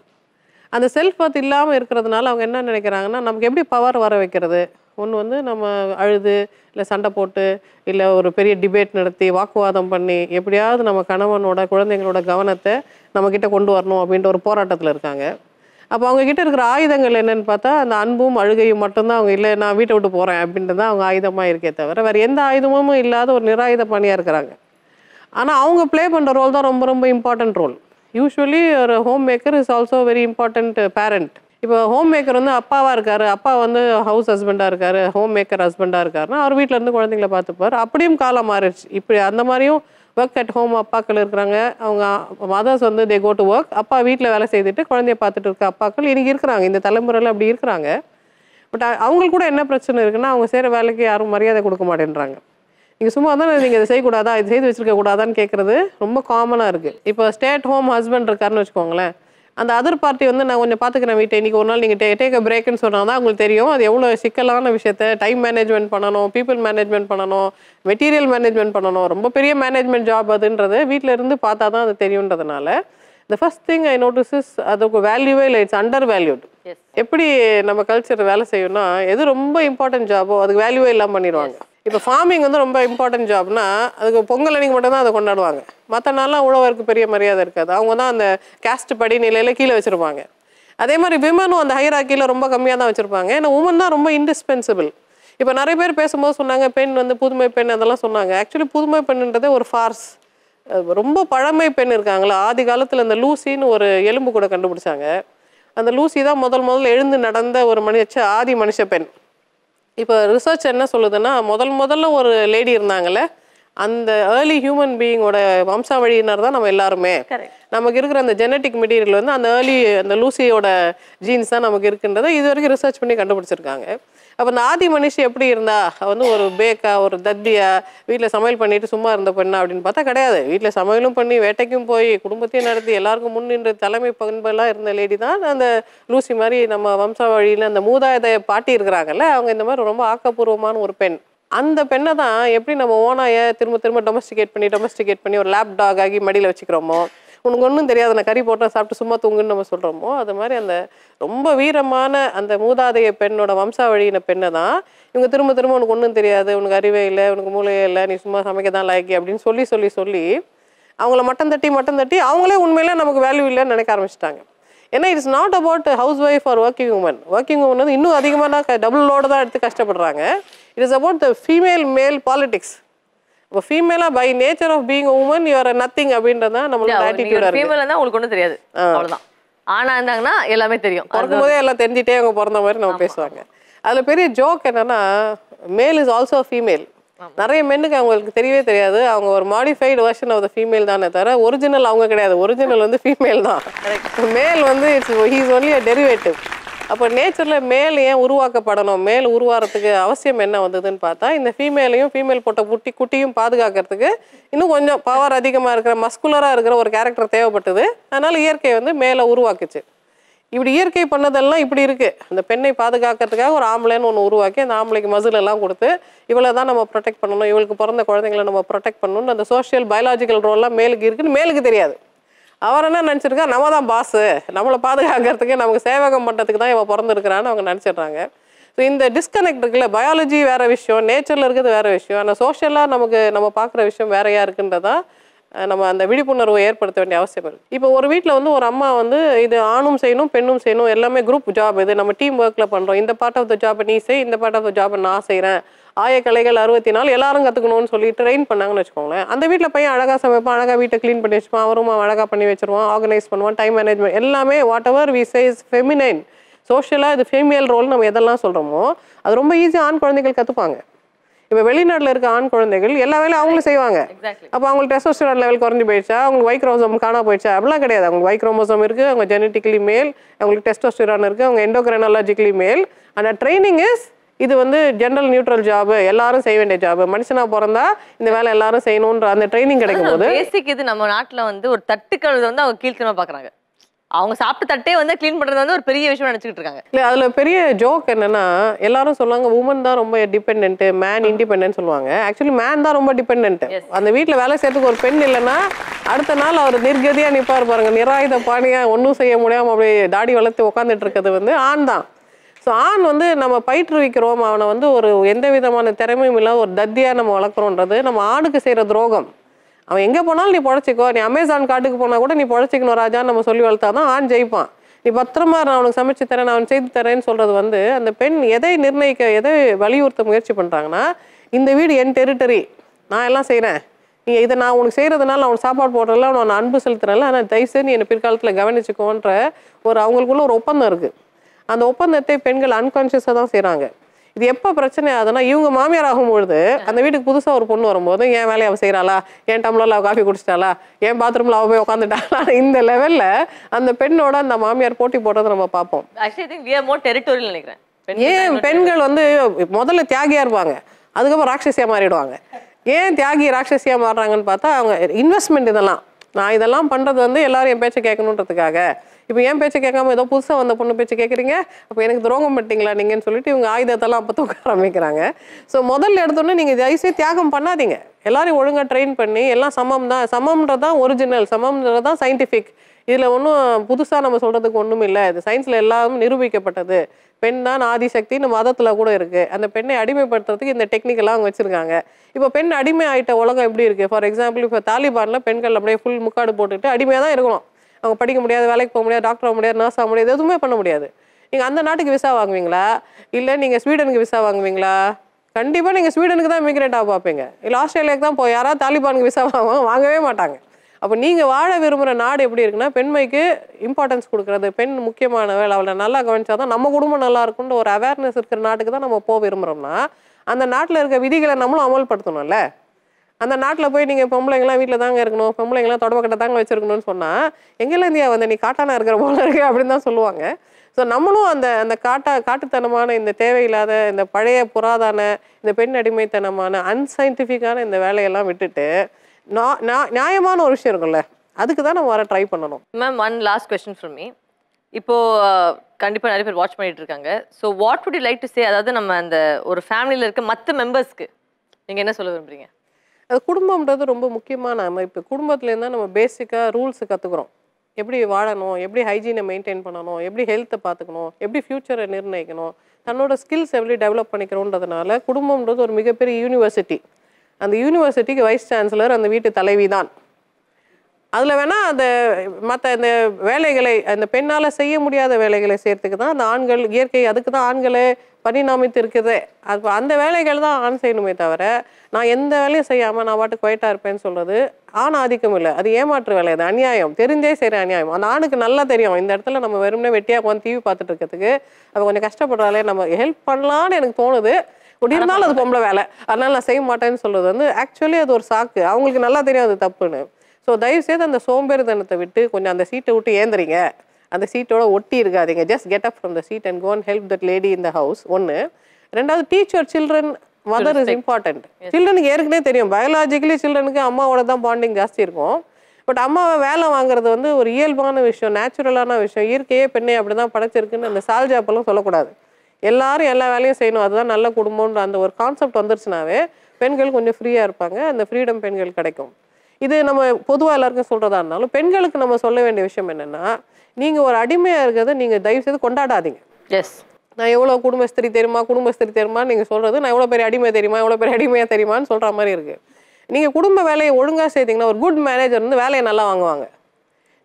அந்த செல்ஃப் ஒர்த் இல்லாமல் இருக்கிறதுனால அவங்க என்ன நினைக்கிறாங்கன்னா நமக்கு எப்படி பவர் வர வைக்கிறது ஒன்று வந்து நம்ம அழுது இல்லை சண்டை போட்டு இல்லை ஒரு பெரிய டிபேட் நடத்தி வாக்குவாதம் பண்ணி எப்படியாவது நம்ம கணவனோட குழந்தைங்களோட கவனத்தை நம்மக்கிட்ட கொண்டு வரணும் அப்படின்ற ஒரு போராட்டத்தில் இருக்காங்க அப்போ அவங்கக்கிட்ட இருக்கிற ஆயுதங்கள் என்னென்னு பார்த்தா அந்த அன்பும் அழுகையும் மட்டும்தான் அவங்க இல்லை நான் வீட்டை விட்டு போகிறேன் அப்படின்றது தான் அவங்க ஆயுதமாக இருக்கே தவிர வேறு எந்த ஆயுதமும் இல்லாத ஒரு நிராயுத பணியாக இருக்கிறாங்க ஆனால் அவங்க ப்ளே பண்ணுற ரோல் தான் ரொம்ப ரொம்ப இம்பார்ட்டன்ட் ரோல் யூஸ்வலி ஒரு home maker is also very important parent இப்போ ஹோம் மேக்கர் வந்து அப்பாவாக இருக்கார் அப்பா வந்து ஹவுஸ் ஹஸ்பண்டாக இருக்கார் ஹோம் மேக்கர் ஹஸ்பண்டாக இருக்காருன்னா அவர் வீட்டில் இருந்து குழந்தைங்கள பார்த்துப்பார் அப்படியும் காலம் மாறிடுச்சு இப்படி அந்த மாதிரியும் ஒர்க் அட் ஹோம் அப்பாக்கள் இருக்கிறாங்க அவங்க மதர்ஸ் வந்து தே கோ டு ஒர்க் அப்பா வீட்டில் வேலை செய்துட்டு குழந்தைய பார்த்துட்டு இருக்க அப்பாக்கள் இன்றைக்கி இருக்கிறாங்க இந்த தலைமுறையில் அப்படி இருக்கிறாங்க பட் அவங்களுக்கு கூட என்ன பிரச்சனை இருக்குன்னா அவங்க செய்கிற வேலைக்கு யாரும் மரியாதை கொடுக்க மாட்டேன்றாங்க நீங்கள் சும்மா தானே நீங்கள் இதை செய்யக்கூடாதா இது செய்து வச்சுருக்க கூடாதான்னு கேட்குறது ரொம்ப காமனாக இருக்குது இப்போ ஸ்டேட் ஹோம் ஹஸ்பண்ட் இருக்காருன்னு வச்சுக்கோங்களேன் அந்த அதர் பார்ட்டி வந்து நான் கொஞ்சம் பார்த்துக்கிறேன் வீட்டை இன்றைக்கி ஒரு நாள் நீங்கள் டே டேக் பிரேக்குன்னு சொன்னால் தான் உங்களுக்கு தெரியும் அது எவ்வளோ சிக்கலான விஷயத்த டைம் மேனேஜ்மெண்ட் பண்ணணும் பீப்புள் மேனேஜ்மெண்ட் பண்ணணும் மெட்டீரியல் மேனேஜ்மெண்ட் பண்ணணும் ரொம்ப பெரிய மேனேஜ்மெண்ட் ஜாப் அதுன்றது வீட்டில் இருந்து பார்த்தா தான் அது தெரியுன்றதுனால the first thing I notice is அதுக்கு வேல்யூவே இல்லை இட்ஸ் அண்டர் வேல்யூட் எப்படி நம்ம கல்ச்சர் வேலை செய்யணும்னா எது ரொம்ப இம்பார்ட்டன்ட் ஜாபோ அதுக்கு வேல்யூவே இல்லாமல் பண்ணிடுவாங்க இப்போ ஃபார்மிங் வந்து ரொம்ப இம்பார்ட்டன்ட் ஜாப்னா அதுக்கு பொங்கல் அன்னைக்கு மட்டும்தான் அதை கொண்டாடுவாங்க மற்ற நாளெலாம் உழவருக்கு பெரிய மரியாதை இருக்காது அவங்க தான் அந்த கேஸ்ட் படி நிலையில் கீழே வச்சுருப்பாங்க அதே மாதிரி விமனும் அந்த ஹைராக்கியில் ரொம்ப கம்மியாக தான் வச்சுருப்பாங்க ஏன்னா உமன் தான் ரொம்ப இன்டிஸ்பென்சிபிள் இப்போ நிறைய பேர் பேசும்போது சொன்னாங்க பெண் வந்து புதுமை பெண் அதெல்லாம் சொன்னாங்க ஆக்சுவலி புதுமை பெண்ணுன்றதே ஒரு ஃபார்ஸ் ரொம்ப பழமை பெண் இருக்காங்களா ஆதி காலத்தில் இந்த லூசின்னு ஒரு எலும்பு கூட கண்டுபிடிச்சாங்க அந்த லூசி தான் முதல் முதல்ல எழுந்து நடந்த ஒரு மனித ஆதி மனுஷ பெண் இப்போ ரிசர்ச் என்ன சொல்லுதுன்னா முதல் முதல்ல ஒரு லேடி இருந்தாங்கல்ல அந்த ஏர்லி ஹியூமன் பீயிங்கோட வம்சாவழியினர் தான் நம்ம எல்லாருமே நமக்கு இருக்கிற அந்த ஜெனட்டிக் மெட்டீரியல் வந்து அந்த ஏர்லி அந்த லூசியோட ஜீன்ஸ் தான் நமக்கு இருக்குன்றதை இது வரைக்கும் ரிசர்ச் பண்ணி கண்டுபிடிச்சிருக்காங்க அப்போ நாதி மனுஷி எப்படி இருந்தா வந்து ஒரு பேக்கா ஒரு தத்தியா வீட்டில் சமையல் பண்ணிட்டு சும்மா இருந்த பெண்ணா அப்படின்னு பார்த்தா கிடையாது வீட்டில் சமையலும் பண்ணி வேட்டைக்கும் போய் குடும்பத்தையும் நடத்தி எல்லாருக்கும் நின்று தலைமை பண்பெல்லாம் இருந்த லேடி தான் அந்த லூசி மாதிரி நம்ம வம்சாவழியில் அந்த மூதாதைய பாட்டி இருக்கிறாங்கல்ல அவங்க இந்த மாதிரி ரொம்ப ஆக்கப்பூர்வமான ஒரு பெண் அந்த பெண்ணை தான் எப்படி நம்ம ஓனாயை திரும்ப திரும்ப டொமஸ்டிகேட் பண்ணி டொமஸ்டிகேட் பண்ணி ஒரு லேப் டாக் ஆகி மடியில் வச்சுக்கிறோமோ உனக்கு ஒன்றும் தெரியாது நான் கறி போட்டால் சாப்பிட்டு சும்மா தூங்குன்னு நம்ம சொல்கிறோமோ அது மாதிரி அந்த ரொம்ப வீரமான அந்த மூதாதைய பெண்ணோட வம்சாவழியின பெண்ணை தான் இவங்க திரும்ப திரும்ப உனக்கு ஒன்றும் தெரியாது உனக்கு அறிவே இல்லை உனக்கு மூளையே இல்லை நீ சும்மா சமைக்க தான் லாய்க்கு அப்படின்னு சொல்லி சொல்லி சொல்லி அவங்கள மட்டம் தட்டி மட்டம் தட்டி அவங்களே உண்மையிலே நமக்கு வேல்யூ இல்லைன்னு நினைக்க ஆரம்பிச்சிட்டாங்க ஏன்னா it's not about housewife or working women working women வந்து இன்னும் அதிகமாக டபுள் லோடு தான் எடுத்து கஷ்டப்படுறாங்க it is about the female male politics இப்போ ஃபீமேலா by nature of being women you are nothing அப்படின்றது தான் நம்மளோட ஆட்டிடியூடா இருக்கு ஃபீமேலா தான் உங்களுக்கு ஒன்றும் தெரியாது அவ்வளவுதான் ஆனா இருந்தாங்கன்னா எல்லாமே தெரியும் பிறக்கும் போதே எல்லாம் தெரிஞ்சுட்டே அவங்க பிறந்த மாதிரி நம்ம பேசுவாங்க அதுல பெரிய ஜோக் என்னன்னா மேல் இஸ் ஆல்சோ ஃபீமேல் நிறைய மென்னுக்கு அவங்களுக்கு தெரியவே தெரியாது அவங்க ஒரு modified version of the female தானே தவிர ஒரிஜினல் அவங்க கிடையாது ஒரிஜினல் வந்து ஃபீமேல் தான் மேல் வந்து இட்ஸ் ஹீஸ் ஒன்லி டெரிவேட்டிவ் அப்போ நேச்சரில் மேல் ஏன் உருவாக்கப்படணும் மேல் உருவாகிறதுக்கு அவசியம் என்ன வந்ததுன்னு பார்த்தா இந்த ஃபீமேலையும் ஃபீமேல் போட்ட குட்டி குட்டியும் பாதுகாக்கிறதுக்கு இன்னும் கொஞ்சம் பவர் அதிகமாக இருக்கிற மஸ்குலராக இருக்கிற ஒரு கேரக்டர் தேவைப்பட்டது அதனால் இயற்கை வந்து மேலே உருவாக்குச்சு இப்படி இயற்கை பண்ணதெல்லாம் இப்படி இருக்குது அந்த பெண்ணை பாதுகாக்கிறதுக்காக ஒரு ஆம்பளைன்னு ஒன்று உருவாக்கி அந்த ஆம்பளைக்கு மசில் எல்லாம் கொடுத்து இவளை தான் நம்ம ப்ரொடெக்ட் பண்ணணும் இவளுக்கு பிறந்த குழந்தைங்களை நம்ம ப்ரொடெக்ட் பண்ணணும்னு அந்த சோஷியல் பயாலாஜிக்கல் ரோல்லாம் மேலுக்கு இருக்குன்னு மேலுக்கு தெரியாது அவர் என்ன நினச்சிருக்கா நம்ம தான் பாஸு நம்மளை பாதுகாக்கிறதுக்கு நமக்கு சேவகம் பண்ணுறதுக்கு தான் இவன் பிறந்திருக்கிறான்னு அவங்க நினச்சிடுறாங்க ஸோ இந்த டிஸ்கனெக்ட் இருக்குல்ல பயாலஜி வேறு விஷயம் நேச்சரில் இருக்கிறது வேறு விஷயம் ஆனால் சோஷியலாக நமக்கு நம்ம பார்க்குற விஷயம் வேறையா இருக்குன்றதான் நம்ம அந்த விழிப்புணர்வை ஏற்படுத்த வேண்டிய அவசியம் இருக்குது இப்போ ஒரு வீட்டில் வந்து ஒரு அம்மா வந்து இது ஆணும் செய்யணும் பெண்ணும் செய்யணும் எல்லாமே குரூப் ஜாப் இது நம்ம டீம் ஒர்க்கில் பண்ணுறோம் இந்த பார்ட் ஆஃப் த ஜாப் நீ செய் இந்த பார்ட் ஆஃப் த ஜாப் நான் செய்கிறேன் ஆய கலைகள் அறுபத்தி நாலு எல்லாரும் கற்றுக்கணும்னு சொல்லிட்டு ட்ரெயின் பண்ணாங்கன்னு வச்சுக்கோங்களேன் அந்த வீட்டில் பையன் அழகாக சமைப்பான் அழகாக வீட்டை க்ளீன் பண்ணி வச்சுப்பான் அவரும் அழகாக பண்ணி வச்சிருவான் ஆர்கனைஸ் பண்ணுவான் டைம் மேனேஜ்மெண்ட் எல்லாமே whatever we says feminine சோஷியலாக இது ஃபீமேல் ரோல் நம்ம எதெல்லாம் சொல்கிறோமோ அது ரொம்ப ஈஸியாக ஆண் குழந்தைகள் கற்றுப்பாங்க இப்போ வெளிநாட்டில் இருக்க ஆண் குழந்தைகள் எல்லா வேலையும் அவங்களும் செய்வாங்க அப்போ அவங்களுக்கு டெஸ்டோஸ்டரான் லெவல் குறைஞ்சி போயிடுச்சா அவங்களுக்கு வைக்ரோசோம் காணா போயிடுச்சா அப்படிலாம் கிடையாது அவங்க வைக்ரோமோசோம் இருக்குது அவங்க ஜெனட்டிக்கலி மேல் அவங்களுக்கு டெஸ்டோஸ்டரான் இருக்குது அவங்க எண்டோக்ரைனாலஜிக்கலி மேல் ஆனால் ட்ரைனிங் இஸ் இது வந்து ஜென்ரல் நியூட்ரல் ஜாப் எல்லாரும் செய்ய வேண்டிய ஜாப் மனுஷனா பிறந்தா இந்த வேலை எல்லாரும் செய்யணும்ன்ற அந்த ட்ரைனிங் கிடைக்கும் போது இது நம்ம நாட்டுல வந்து ஒரு தட்டுக்கள் வந்து அவங்க கீழ்த்தனமா பாக்குறாங்க அவங்க சாப்பிட்டு தட்டே வந்து க்ளீன் பண்றது வந்து ஒரு பெரிய விஷயம் நினைச்சிட்டு இருக்காங்க இல்ல அதுல பெரிய ஜோக் என்னன்னா எல்லாரும் சொல்லுவாங்க உமன் தான் ரொம்ப டிபெண்ட் மேன் இண்டிபெண்ட் சொல்லுவாங்க ஆக்சுவலி மேன் தான் ரொம்ப டிபெண்ட் அந்த வீட்டுல வேலை செய்யறதுக்கு ஒரு பெண் இல்லைன்னா அடுத்த நாள் அவர் நிர்கதியா நிப்பாரு பாருங்க நிராயுத பாணியா ஒன்றும் செய்ய முடியாம அப்படியே தாடி வளர்த்து உட்காந்துட்டு இருக்கிறது வந்து ஆண் தான் ஸோ ஆண் வந்து நம்ம பயிற்றுவிக்கிறோம் அவனை வந்து ஒரு எந்த விதமான திறமையும் இல்லை ஒரு தத்தியாக நம்ம வளர்க்குறோன்றது நம்ம ஆணுக்கு செய்கிற துரோகம் அவன் எங்கே போனாலும் நீ பொழைச்சிக்கோ நீ அமேசான் காட்டுக்கு போனால் கூட நீ பொழைச்சிக்கணும் ராஜான்னு நம்ம சொல்லி வளர்த்தா தான் ஆண் ஜெயிப்பான் நீ பத்திரமா நான் அவனுக்கு சமைச்சு தரேன் அவன் செய்து தரேன்னு சொல்கிறது வந்து அந்த பெண் எதை நிர்ணயிக்க எதை வலியுறுத்த முயற்சி பண்ணுறாங்கன்னா இந்த வீடு என் டெரிட்டரி நான் எல்லாம் செய்கிறேன் நீ இதை நான் உனக்கு செய்கிறதுனால அவனுக்கு சாப்பாடு போடுறதுல அவனை அன்பு செலுத்துறதுல ஆனால் தயவுசெய்து நீ என்னை பிற்காலத்தில் கவனிச்சுக்கோன்ற ஒரு அவங்களுக்குள்ள ஒரு ஒப்பந்தம் இருக்குது அந்த ஒப்பந்தத்தை பெண்கள் அன்கான்சியஸாக தான் செய்கிறாங்க இது எப்போ பிரச்சனை ஆகுதுன்னா இவங்க மாமியார் ஆகும்பொழுது அந்த வீட்டுக்கு புதுசாக ஒரு பொண்ணு வரும்போது என் வேலையை அவள் செய்கிறாளா என் டம்ளரில் அவள் காஃபி குடிச்சிட்டாளா என் பாத்ரூமில் அவள் போய் உட்காந்துட்டாளா <laughs> இந்த லெவலில் அந்த பெண்ணோட அந்த மாமியார் போட்டி போட்டதை நம்ம பார்ப்போம் நினைக்கிறேன் ஏன் பெண்கள் வந்து முதல்ல தியாகியாக இருப்பாங்க அதுக்கப்புறம் ராட்சசியாக மாறிடுவாங்க ஏன் தியாகி ராட்சசியாக மாறுறாங்கன்னு பார்த்தா அவங்க இன்வெஸ்ட்மெண்ட் இதெல்லாம் நான் இதெல்லாம் பண்ணுறது வந்து எல்லாரும் என் பேச்சை கேட்கணுன்றதுக்காக இப்போ ஏன் பேச்சு கேட்காம ஏதோ புதுசாக வந்த பொண்ணு பேச்சு கேட்குறீங்க அப்போ எனக்கு துரோகம் பண்ணிட்டீங்களா நீங்கன்னு சொல்லிட்டு இவங்க ஆயுதத்தெல்லாம் அப்போ தூக்க ஆரம்பிக்கிறாங்க ஸோ முதல்ல எடுத்தோன்னே நீங்கள் தயவுசே தியாகம் பண்ணாதீங்க எல்லாரையும் ஒழுங்காக ட்ரெயின் பண்ணி எல்லாம் சமம் தான் சமம்ன்றது தான் ஒரிஜினல் சமம்ன்றது தான் சயின்டிஃபிக் இதில் ஒன்றும் புதுசாக நம்ம சொல்கிறதுக்கு ஒன்றும் இல்லை இது சயின்ஸில் எல்லாம் நிரூபிக்கப்பட்டது பெண் தான் ஆதிசக்தின்னு மதத்தில் கூட இருக்குது அந்த பெண்ணை அடிமைப்படுத்துறதுக்கு இந்த டெக்னிக்கெல்லாம் அவங்க வச்சுருக்காங்க இப்போ பெண் அடிமை ஆகிட்ட உலகம் எப்படி இருக்குது ஃபார் எக்ஸாம்பிள் இப்போ தாலிபானில் பெண்கள் அப்படியே ஃபுல் முக்காடு போட்டுக்கிட்டு அடிமையாக தான் இருக்கணும் அவங்க படிக்க முடியாது வேலைக்கு போக முடியாது டாக்டர் ஆக முடியாது நர்ஸ் ஆக முடியாது எதுவுமே பண்ண முடியாது நீங்கள் அந்த நாட்டுக்கு விசா வாங்குவீங்களா இல்லை நீங்கள் ஸ்வீடனுக்கு விசா வாங்குவீங்களா கண்டிப்பாக நீங்கள் ஸ்வீடனுக்கு தான் ஆக பார்ப்பீங்க இல்லை ஆஸ்திரேலியாவுக்கு தான் போய் யாராவது தாலிபானுக்கு விசா <laughs> வாங்குவாங்க வாங்கவே மாட்டாங்க அப்போ நீங்கள் வாழ விரும்புகிற நாடு எப்படி இருக்குன்னா பெண்மைக்கு இம்பார்ட்டன்ஸ் கொடுக்குறது பெண் முக்கியமான வேலை அவளை நல்லா கவனிச்சா தான் நம்ம குடும்பம் நல்லா இருக்கும்னு ஒரு அவேர்னஸ் இருக்கிற நாட்டுக்கு தான் நம்ம போக விரும்புகிறோம்னா அந்த நாட்டில் இருக்க விதிகளை நம்மளும் அமல்படுத்தணும்ல அந்த நாட்டில் போய் நீங்கள் பொம்பளைங்களாம் வீட்டில் தாங்க இருக்கணும் பொம்பளைங்களாம் தொடவக்கட்டை தாங்க வச்சுருக்கணும்னு சொன்னால் எங்கெல்லாம் இந்தியா வந்து நீ காட்டானா இருக்கிற போல இருக்கு அப்படின்னு தான் சொல்லுவாங்க ஸோ நம்மளும் அந்த அந்த காட்டா காட்டுத்தனமான இந்த தேவையில்லாத இந்த பழைய புராதான இந்த பெண் அடிமைத்தனமான அன்சைன்டிஃபிக்கான இந்த வேலையெல்லாம் விட்டுட்டு நியாயமான ஒரு விஷயம் இருக்கும்ல அதுக்கு தான் நம்ம வர ட்ரை பண்ணணும் ma'am one last question from me இப்போது கண்டிப்பாக நிறைய பேர் வாட்ச் பண்ணிட்டு இருக்காங்க so what would you like to say அதாவது நம்ம அந்த ஒரு ஃபேமிலியில் இருக்க மற்ற மெம்பர்ஸ்க்கு நீங்கள் என்ன சொல்ல விரும்புறீங்க அது குடும்பம்ன்றது ரொம்ப முக்கியமான அமைப்பு குடும்பத்துலேருந்து நம்ம பேசிக்காக ரூல்ஸு கற்றுக்குறோம் எப்படி வாழணும் எப்படி ஹைஜீனை மெயின்டைன் பண்ணணும் எப்படி ஹெல்த்தை பார்த்துக்கணும் எப்படி ஃப்யூச்சரை நிர்ணயிக்கணும் தன்னோட ஸ்கில்ஸ் எப்படி டெவலப் பண்ணிக்கிறோன்றதுனால குடும்பம்ன்றது ஒரு மிகப்பெரிய யூனிவர்சிட்டி அந்த யூனிவர்சிட்டிக்கு வைஸ் சான்சலர் அந்த வீட்டு தலைவி தான் அதில் வேணால் அந்த மற்ற இந்த வேலைகளை அந்த பெண்ணால் செய்ய முடியாத வேலைகளை செய்கிறதுக்கு தான் அந்த ஆண்கள் இயற்கை அதுக்கு தான் ஆண்களே இருக்குது அப்போ அந்த வேலைகள் தான் ஆண் செய்யணுமே தவிர நான் எந்த வேலையும் செய்யாமல் நான் பாட்டு குவைட்டாக இருப்பேன்னு சொல்கிறது ஆண் ஆதிக்கம் இல்லை அது ஏமாற்று வேலை அது அநியாயம் தெரிஞ்சே செய்கிற அநியாயம் அந்த ஆணுக்கு நல்லா தெரியும் இந்த இடத்துல நம்ம வெறும்னே வெட்டியாக உட்காந்து டிவி பார்த்துட்டு இருக்கிறதுக்கு அவன் கொஞ்சம் கஷ்டப்படுறாலே நம்ம ஹெல்ப் பண்ணலான்னு எனக்கு தோணுது அப்படி இருந்தாலும் அது பொம்பளை வேலை அதனால நான் செய்ய மாட்டேன்னு சொல்கிறது வந்து ஆக்சுவலி அது ஒரு சாக்கு அவங்களுக்கு நல்லா தெரியும் அது தப்புன்னு ஸோ தயவுசெய்து அந்த சோம்பேறித்தனத்தை விட்டு கொஞ்சம் அந்த சீட்டை விட்டு ஏந்திரிங்க அந்த சீட்டோட ஒட்டி இருக்காதிங்க just get up from the seat and go help that lady in the house ஒன்று ரெண்டாவது teacher children mother is important சில்ட்ரனுக்கு ஏற்கனவே தெரியும் பயாலஜிக்கலி சில்ட்ரனுக்கு அம்மாவோட தான் பாண்டிங் ஜாஸ்தி இருக்கும் பட் அம்மாவை வேலை வாங்குறது வந்து ஒரு இயல்பான விஷயம் நேச்சுரலான விஷயம் இயற்கையே பெண்ணை அப்படி தான் படைச்சிருக்குன்னு அந்த சால்ஜாப்பெல்லாம் சொல்லக்கூடாது எல்லாரும் எல்லா வேலையும் செய்யணும் அதுதான் நல்ல குடும்பம்ன்ற அந்த ஒரு கான்செப்ட் வந்துருச்சுனாவே பெண்கள் கொஞ்சம் ஃப்ரீயாக இருப்பாங்க அந்த ஃப்ரீடம் பெண்கள் கிடைக்கும் இது நம்ம பொதுவாக எல்லாருக்கும் சொல்கிறதா இருந்தாலும் பெண்களுக்கு நம்ம சொல்ல வேண்டிய விஷயம் என்னென்னா நீங்கள் ஒரு அடிமையாக இருக்கிறத நீங்கள் தயவு செய்து கொண்டாடாதீங்க எஸ் நான் எவ்வளோ குடும்பஸ்திரி தெரியுமா குடும்பஸ்திரி தெரியுமா நீங்கள் சொல்கிறது நான் எவ்வளோ பெரிய அடிமை தெரியுமா எவ்வளோ பெரிய அடிமையாக தெரியுமான்னு சொல்கிற மாதிரி இருக்குது நீங்கள் குடும்ப வேலையை ஒழுங்காக செய்தீங்கன்னா ஒரு குட் மேனேஜர் வந்து வேலையை நல்லா வாங்குவாங்க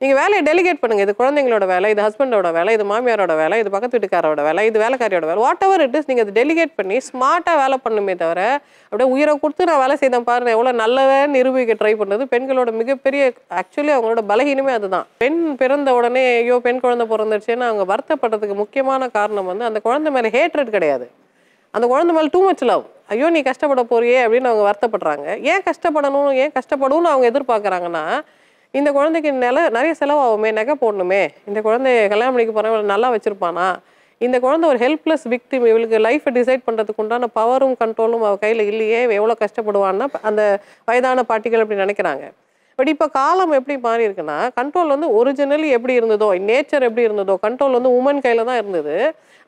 நீங்கள் வேலையை டெலிகேட் பண்ணுங்கள் இது குழந்தைங்களோட வேலை இது ஹஸ்பண்டோட வேலை இது மாமியாரோட வேலை இது பக்கத்து வீட்டுக்காரோட வேலை இது வேலைக்காரியோட வேலை வாட் எவர் இட் இஸ் நீங்கள் அதை டெலிகேட் பண்ணி ஸ்மார்ட்டாக வேலை பண்ணுமே தவிர அப்படியே உயிரை கொடுத்து நான் வேலை செய்தேன் பாரு எவ்வளோ நல்லவே நிரூபிக்க ட்ரை பண்ணுறது பெண்களோட மிகப்பெரிய ஆக்சுவலி அவங்களோட பலகீனமே அதுதான் பெண் பிறந்த உடனே ஐயோ பெண் குழந்தை பிறந்துருச்சுன்னு அவங்க வருத்தப்படுறதுக்கு முக்கியமான காரணம் வந்து அந்த குழந்தை மேலே ஹேட்ரட் கிடையாது அந்த குழந்தை மேலே டூ மச் லவ் ஐயோ நீ கஷ்டப்பட போறியே அப்படின்னு அவங்க வருத்தப்படுறாங்க ஏன் கஷ்டப்படணும் ஏன் கஷ்டப்படும் அவங்க எதிர்பார்க்குறாங்கன்னா இந்த குழந்தைக்கு நில நிறைய செலவாகுமே நகை போடணுமே இந்த குழந்தைய கல்யாணம் பண்ணிக்கு போகிறவங்க நல்லா வச்சுருப்பானா இந்த குழந்தை ஒரு ஹெல்ப்லெஸ் விக்டிம் இவளுக்கு லைஃப்பை டிசைட் பண்ணுறதுக்கு உண்டான பவரும் கண்ட்ரோலும் அவள் கையில் இல்லையே எவ்வளோ கஷ்டப்படுவான்னா அந்த வயதான பாட்டிகள் அப்படி நினைக்கிறாங்க பட் இப்போ காலம் எப்படி மாறி இருக்குன்னா கண்ட்ரோல் வந்து ஒரிஜினலி எப்படி இருந்ததோ நேச்சர் எப்படி இருந்ததோ கண்ட்ரோல் வந்து உமன் கையில் தான் இருந்தது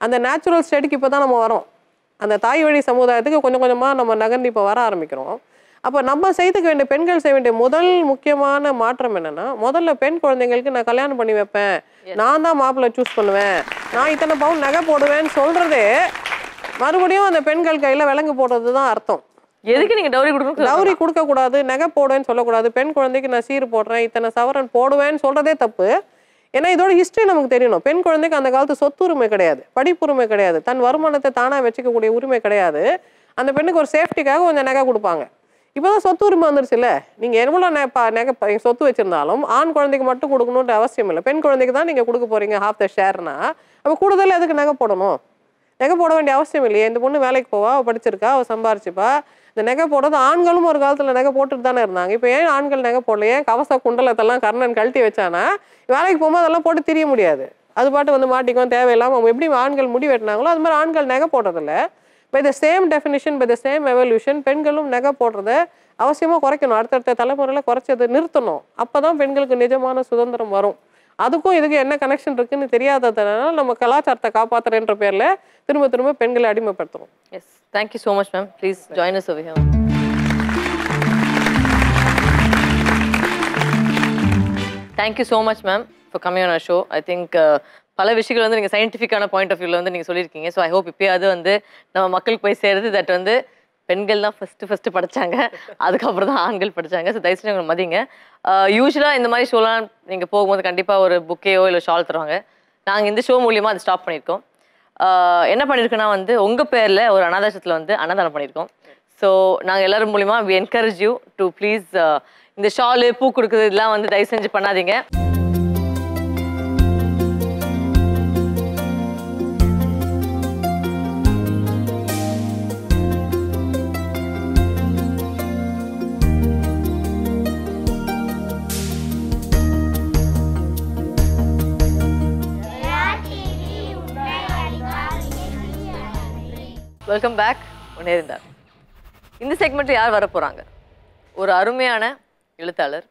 அந்த நேச்சுரல் ஸ்டேட்டுக்கு இப்போ தான் நம்ம வரோம் அந்த தாய் வழி சமுதாயத்துக்கு கொஞ்சம் கொஞ்சமாக நம்ம நகர்ந்து இப்போ வர ஆரம்பிக்கிறோம் அப்போ நம்ம செய்துக்க வேண்டிய பெண்கள் செய்ய வேண்டிய முதல் முக்கியமான மாற்றம் என்னன்னா முதல்ல பெண் குழந்தைங்களுக்கு நான் கல்யாணம் பண்ணி வைப்பேன் நான் தான் மாப்பிள்ளை சூஸ் பண்ணுவேன் நான் இத்தனை பவுன் நகை போடுவேன்னு சொல்றதே மறுபடியும் அந்த பெண்கள் கையில் விலங்கு போடுறது தான் அர்த்தம் எதுக்கு நீங்க டவுரி கொடுக்க டவுரி கொடுக்க கூடாது நகை போடுவேன்னு சொல்லக்கூடாது பெண் குழந்தைக்கு நான் சீர் போடுறேன் இத்தனை சவரன் போடுவேன்னு சொல்றதே தப்பு ஏன்னா இதோட ஹிஸ்டரி நமக்கு தெரியணும் பெண் குழந்தைக்கு அந்த காலத்து சொத்துரிமை கிடையாது படிப்புரிமை கிடையாது தன் வருமானத்தை தானாக வச்சுக்கக்கூடிய உரிமை கிடையாது அந்த பெண்ணுக்கு ஒரு சேஃப்டிக்காக கொஞ்சம் நகை கொடுப்பாங்க இப்போ தான் சொத்து உரிமை வந்துருச்சுல்ல நீங்கள் எவ்வளோ நெப்பா சொத்து வச்சுருந்தாலும் ஆண் குழந்தைக்கு மட்டும் கொடுக்கணுன்ற அவசியம் இல்லை பெண் குழந்தைக்கு தான் நீங்கள் கொடுக்க போகிறீங்க ஹாஃப் த ஷேர்னா அப்போ கூடுதல் எதுக்கு நகை போடணும் நகை போட வேண்டிய அவசியம் இல்லையே இந்த பொண்ணு வேலைக்கு போவா அவள் படிச்சிருக்கா அவள் சம்பாரிச்சுப்பா இந்த நகை போடுறது ஆண்களும் ஒரு காலத்தில் நகை போட்டுட்டு தானே இருந்தாங்க இப்போ ஏன் ஆண்கள் நகை போடல ஏன் கவச குண்டலத்தெல்லாம் கர்ணன் கழட்டி வச்சானா வேலைக்கு போகும்போது அதெல்லாம் போட்டு தெரிய முடியாது அது பாட்டு வந்து மாட்டிக்கும் தேவையில்லாமல் அவங்க எப்படி ஆண்கள் முடி வெட்டினாங்களோ அது மாதிரி ஆண்கள் நகை போடுறதில்லை by the same definition by the same evolution பெண்களும் நகை போடுறத அவசியமாக குறைக்கணும் அடுத்தடுத்த தலைமுறையில் குறைச்சது நிறுத்தணும் அப்போ தான் பெண்களுக்கு நிஜமான சுதந்திரம் வரும் அதுக்கும் இதுக்கு என்ன கனெக்ஷன் இருக்குன்னு தெரியாததுனால நம்ம கலாச்சாரத்தை காப்பாற்றுறேன்ற பேரில் திரும்ப திரும்ப பெண்களை அடிமைப்படுத்துவோம் yes thank you so much ma'am please join us over Thank you so much, ma'am, for coming on பல விஷயங்கள் வந்து நீங்கள் சயின்டிஃபிக்கான பாயிண்ட் ஆஃப் வியூவில் வந்து நீங்கள் சொல்லியிருக்கீங்க ஸோ ஐ ஹோப் இப்போயாவது வந்து நம்ம மக்களுக்கு போய் சேருது தட் வந்து பெண்கள் தான் ஃபஸ்ட்டு ஃபஸ்ட்டு படித்தாங்க அதுக்கப்புறம் தான் ஆண்கள் படித்தாங்க ஸோ தயவுசெய்து உங்களை மதிங்க யூஸ்வலாக இந்த மாதிரி ஷோலாம் நீங்கள் போகும்போது கண்டிப்பாக ஒரு புக்கேயோ இல்லை ஷால் தருவாங்க நாங்கள் இந்த ஷோ மூலியமாக அது ஸ்டாப் பண்ணியிருக்கோம் என்ன பண்ணியிருக்கோன்னா வந்து உங்கள் பேரில் ஒரு அனாதாசத்தில் வந்து அன்னதானம் பண்ணியிருக்கோம் ஸோ நாங்கள் எல்லோரும் மூலியமாக we encourage you to please இந்த ஷாலு பூ கொடுக்குறது இதெல்லாம் வந்து தயவு செஞ்சு பண்ணாதீங்க வெல்கம் பேக் உன்னே இருந்தார் இந்த செக்மெண்ட்டில் யார் வர போகிறாங்க ஒரு அருமையான எழுத்தாளர்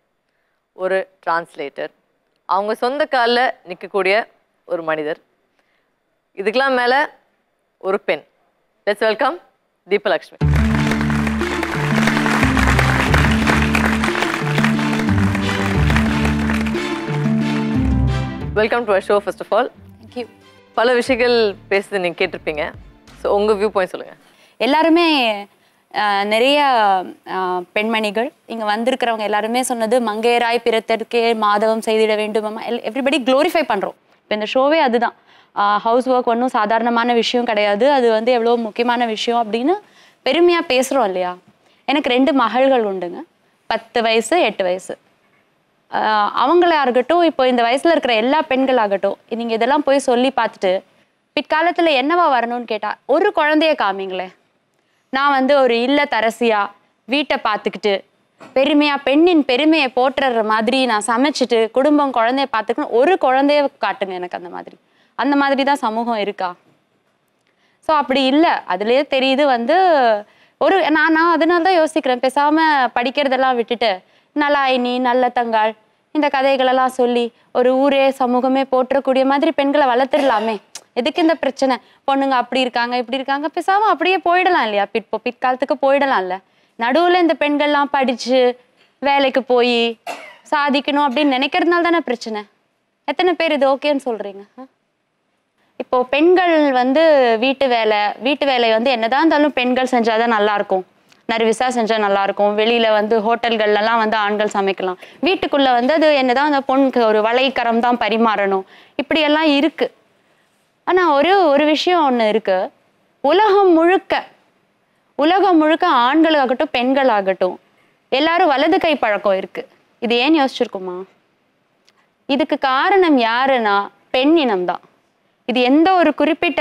ஒரு டிரான்ஸ்லேட்டர் அவங்க சொந்த காலில் நிற்கக்கூடிய ஒரு மனிதர் இதுக்கெலாம் மேலே ஒரு பெண் let's welcome Deepalakshmi welcome to show first of all பல விஷயங்கள் பேசுறது நீங்கள் கேட்டிருப்பீங்க ஸோ உங்கள் வியூ பாயிண்ட் சொல்லுங்கள் எல்லாருமே நிறைய பெண்மணிகள் இங்கே வந்திருக்கிறவங்க எல்லாருமே சொன்னது மங்கையராய் பிறத்தற்கே மாதவம் செய்திட வேண்டும் எவ்ரிபடி க்ளோரிஃபை பண்ணுறோம் இப்போ இந்த ஷோவே அதுதான் ஹவுஸ் ஒர்க் ஒன்றும் சாதாரணமான விஷயம் கிடையாது அது வந்து எவ்வளோ முக்கியமான விஷயம் அப்படின்னு பெருமையாக பேசுகிறோம் இல்லையா எனக்கு ரெண்டு மகள்கள் உண்டுங்க பத்து வயசு எட்டு வயசு அவங்களாகட்டும் இப்போ இந்த வயசில் இருக்கிற எல்லா பெண்களாகட்டும் நீங்கள் இதெல்லாம் போய் சொல்லி பார்த்துட்டு பிற்காலத்தில் என்னவா வரணும்னு கேட்டால் ஒரு குழந்தைய காமிங்களே நான் வந்து ஒரு இல்லத்தரசியா வீட்டை பார்த்துக்கிட்டு பெருமையாக பெண்ணின் பெருமையை போற்றுற மாதிரி நான் சமைச்சிட்டு குடும்பம் குழந்தைய பார்த்துக்கணும் ஒரு குழந்தைய காட்டுங்க எனக்கு அந்த மாதிரி அந்த மாதிரி தான் சமூகம் இருக்கா ஸோ அப்படி இல்லை அதுலேயே தெரியுது வந்து ஒரு நான் நான் அதனால தான் யோசிக்கிறேன் பேசாமல் படிக்கிறதெல்லாம் விட்டுட்டு நலாயினி நல்ல தங்காள் இந்த கதைகளெல்லாம் சொல்லி ஒரு ஊரே சமூகமே போற்றக்கூடிய மாதிரி பெண்களை வளர்த்துடலாமே எதுக்கு இந்த பிரச்சனை பொண்ணுங்க அப்படி இருக்காங்க இப்படி இருக்காங்க பேசாம அப்படியே போயிடலாம் இல்லையா பிற்போ பிற்காலத்துக்கு போயிடலாம்ல நடுவில் இந்த பெண்கள்லாம் படிச்சு வேலைக்கு போய் சாதிக்கணும் அப்படின்னு நினைக்கிறதுனால தானே பிரச்சனை எத்தனை பேர் இது ஓகேன்னு சொல்றீங்க இப்போ பெண்கள் வந்து வீட்டு வேலை வீட்டு வேலை வந்து என்னதான் இருந்தாலும் பெண்கள் செஞ்சாதான் நல்லா இருக்கும் நர்விசா செஞ்சா நல்லா இருக்கும் வெளியில வந்து ஹோட்டல்கள்லாம் வந்து ஆண்கள் சமைக்கலாம் வீட்டுக்குள்ள வந்து அது என்னதான் அந்த பொண்ணுக்கு ஒரு வலைக்கரம் தான் பரிமாறணும் இப்படியெல்லாம் இருக்கு ஆனால் ஒரு ஒரு விஷயம் ஒன்று இருக்குது உலகம் முழுக்க உலகம் முழுக்க ஆண்களாகட்டும் பெண்களாகட்டும் எல்லாரும் வலது கை பழக்கம் இருக்குது இது ஏன் யோசிச்சிருக்குமா இதுக்கு காரணம் யாருன்னா பெண் இனம்தான் இது எந்த ஒரு குறிப்பிட்ட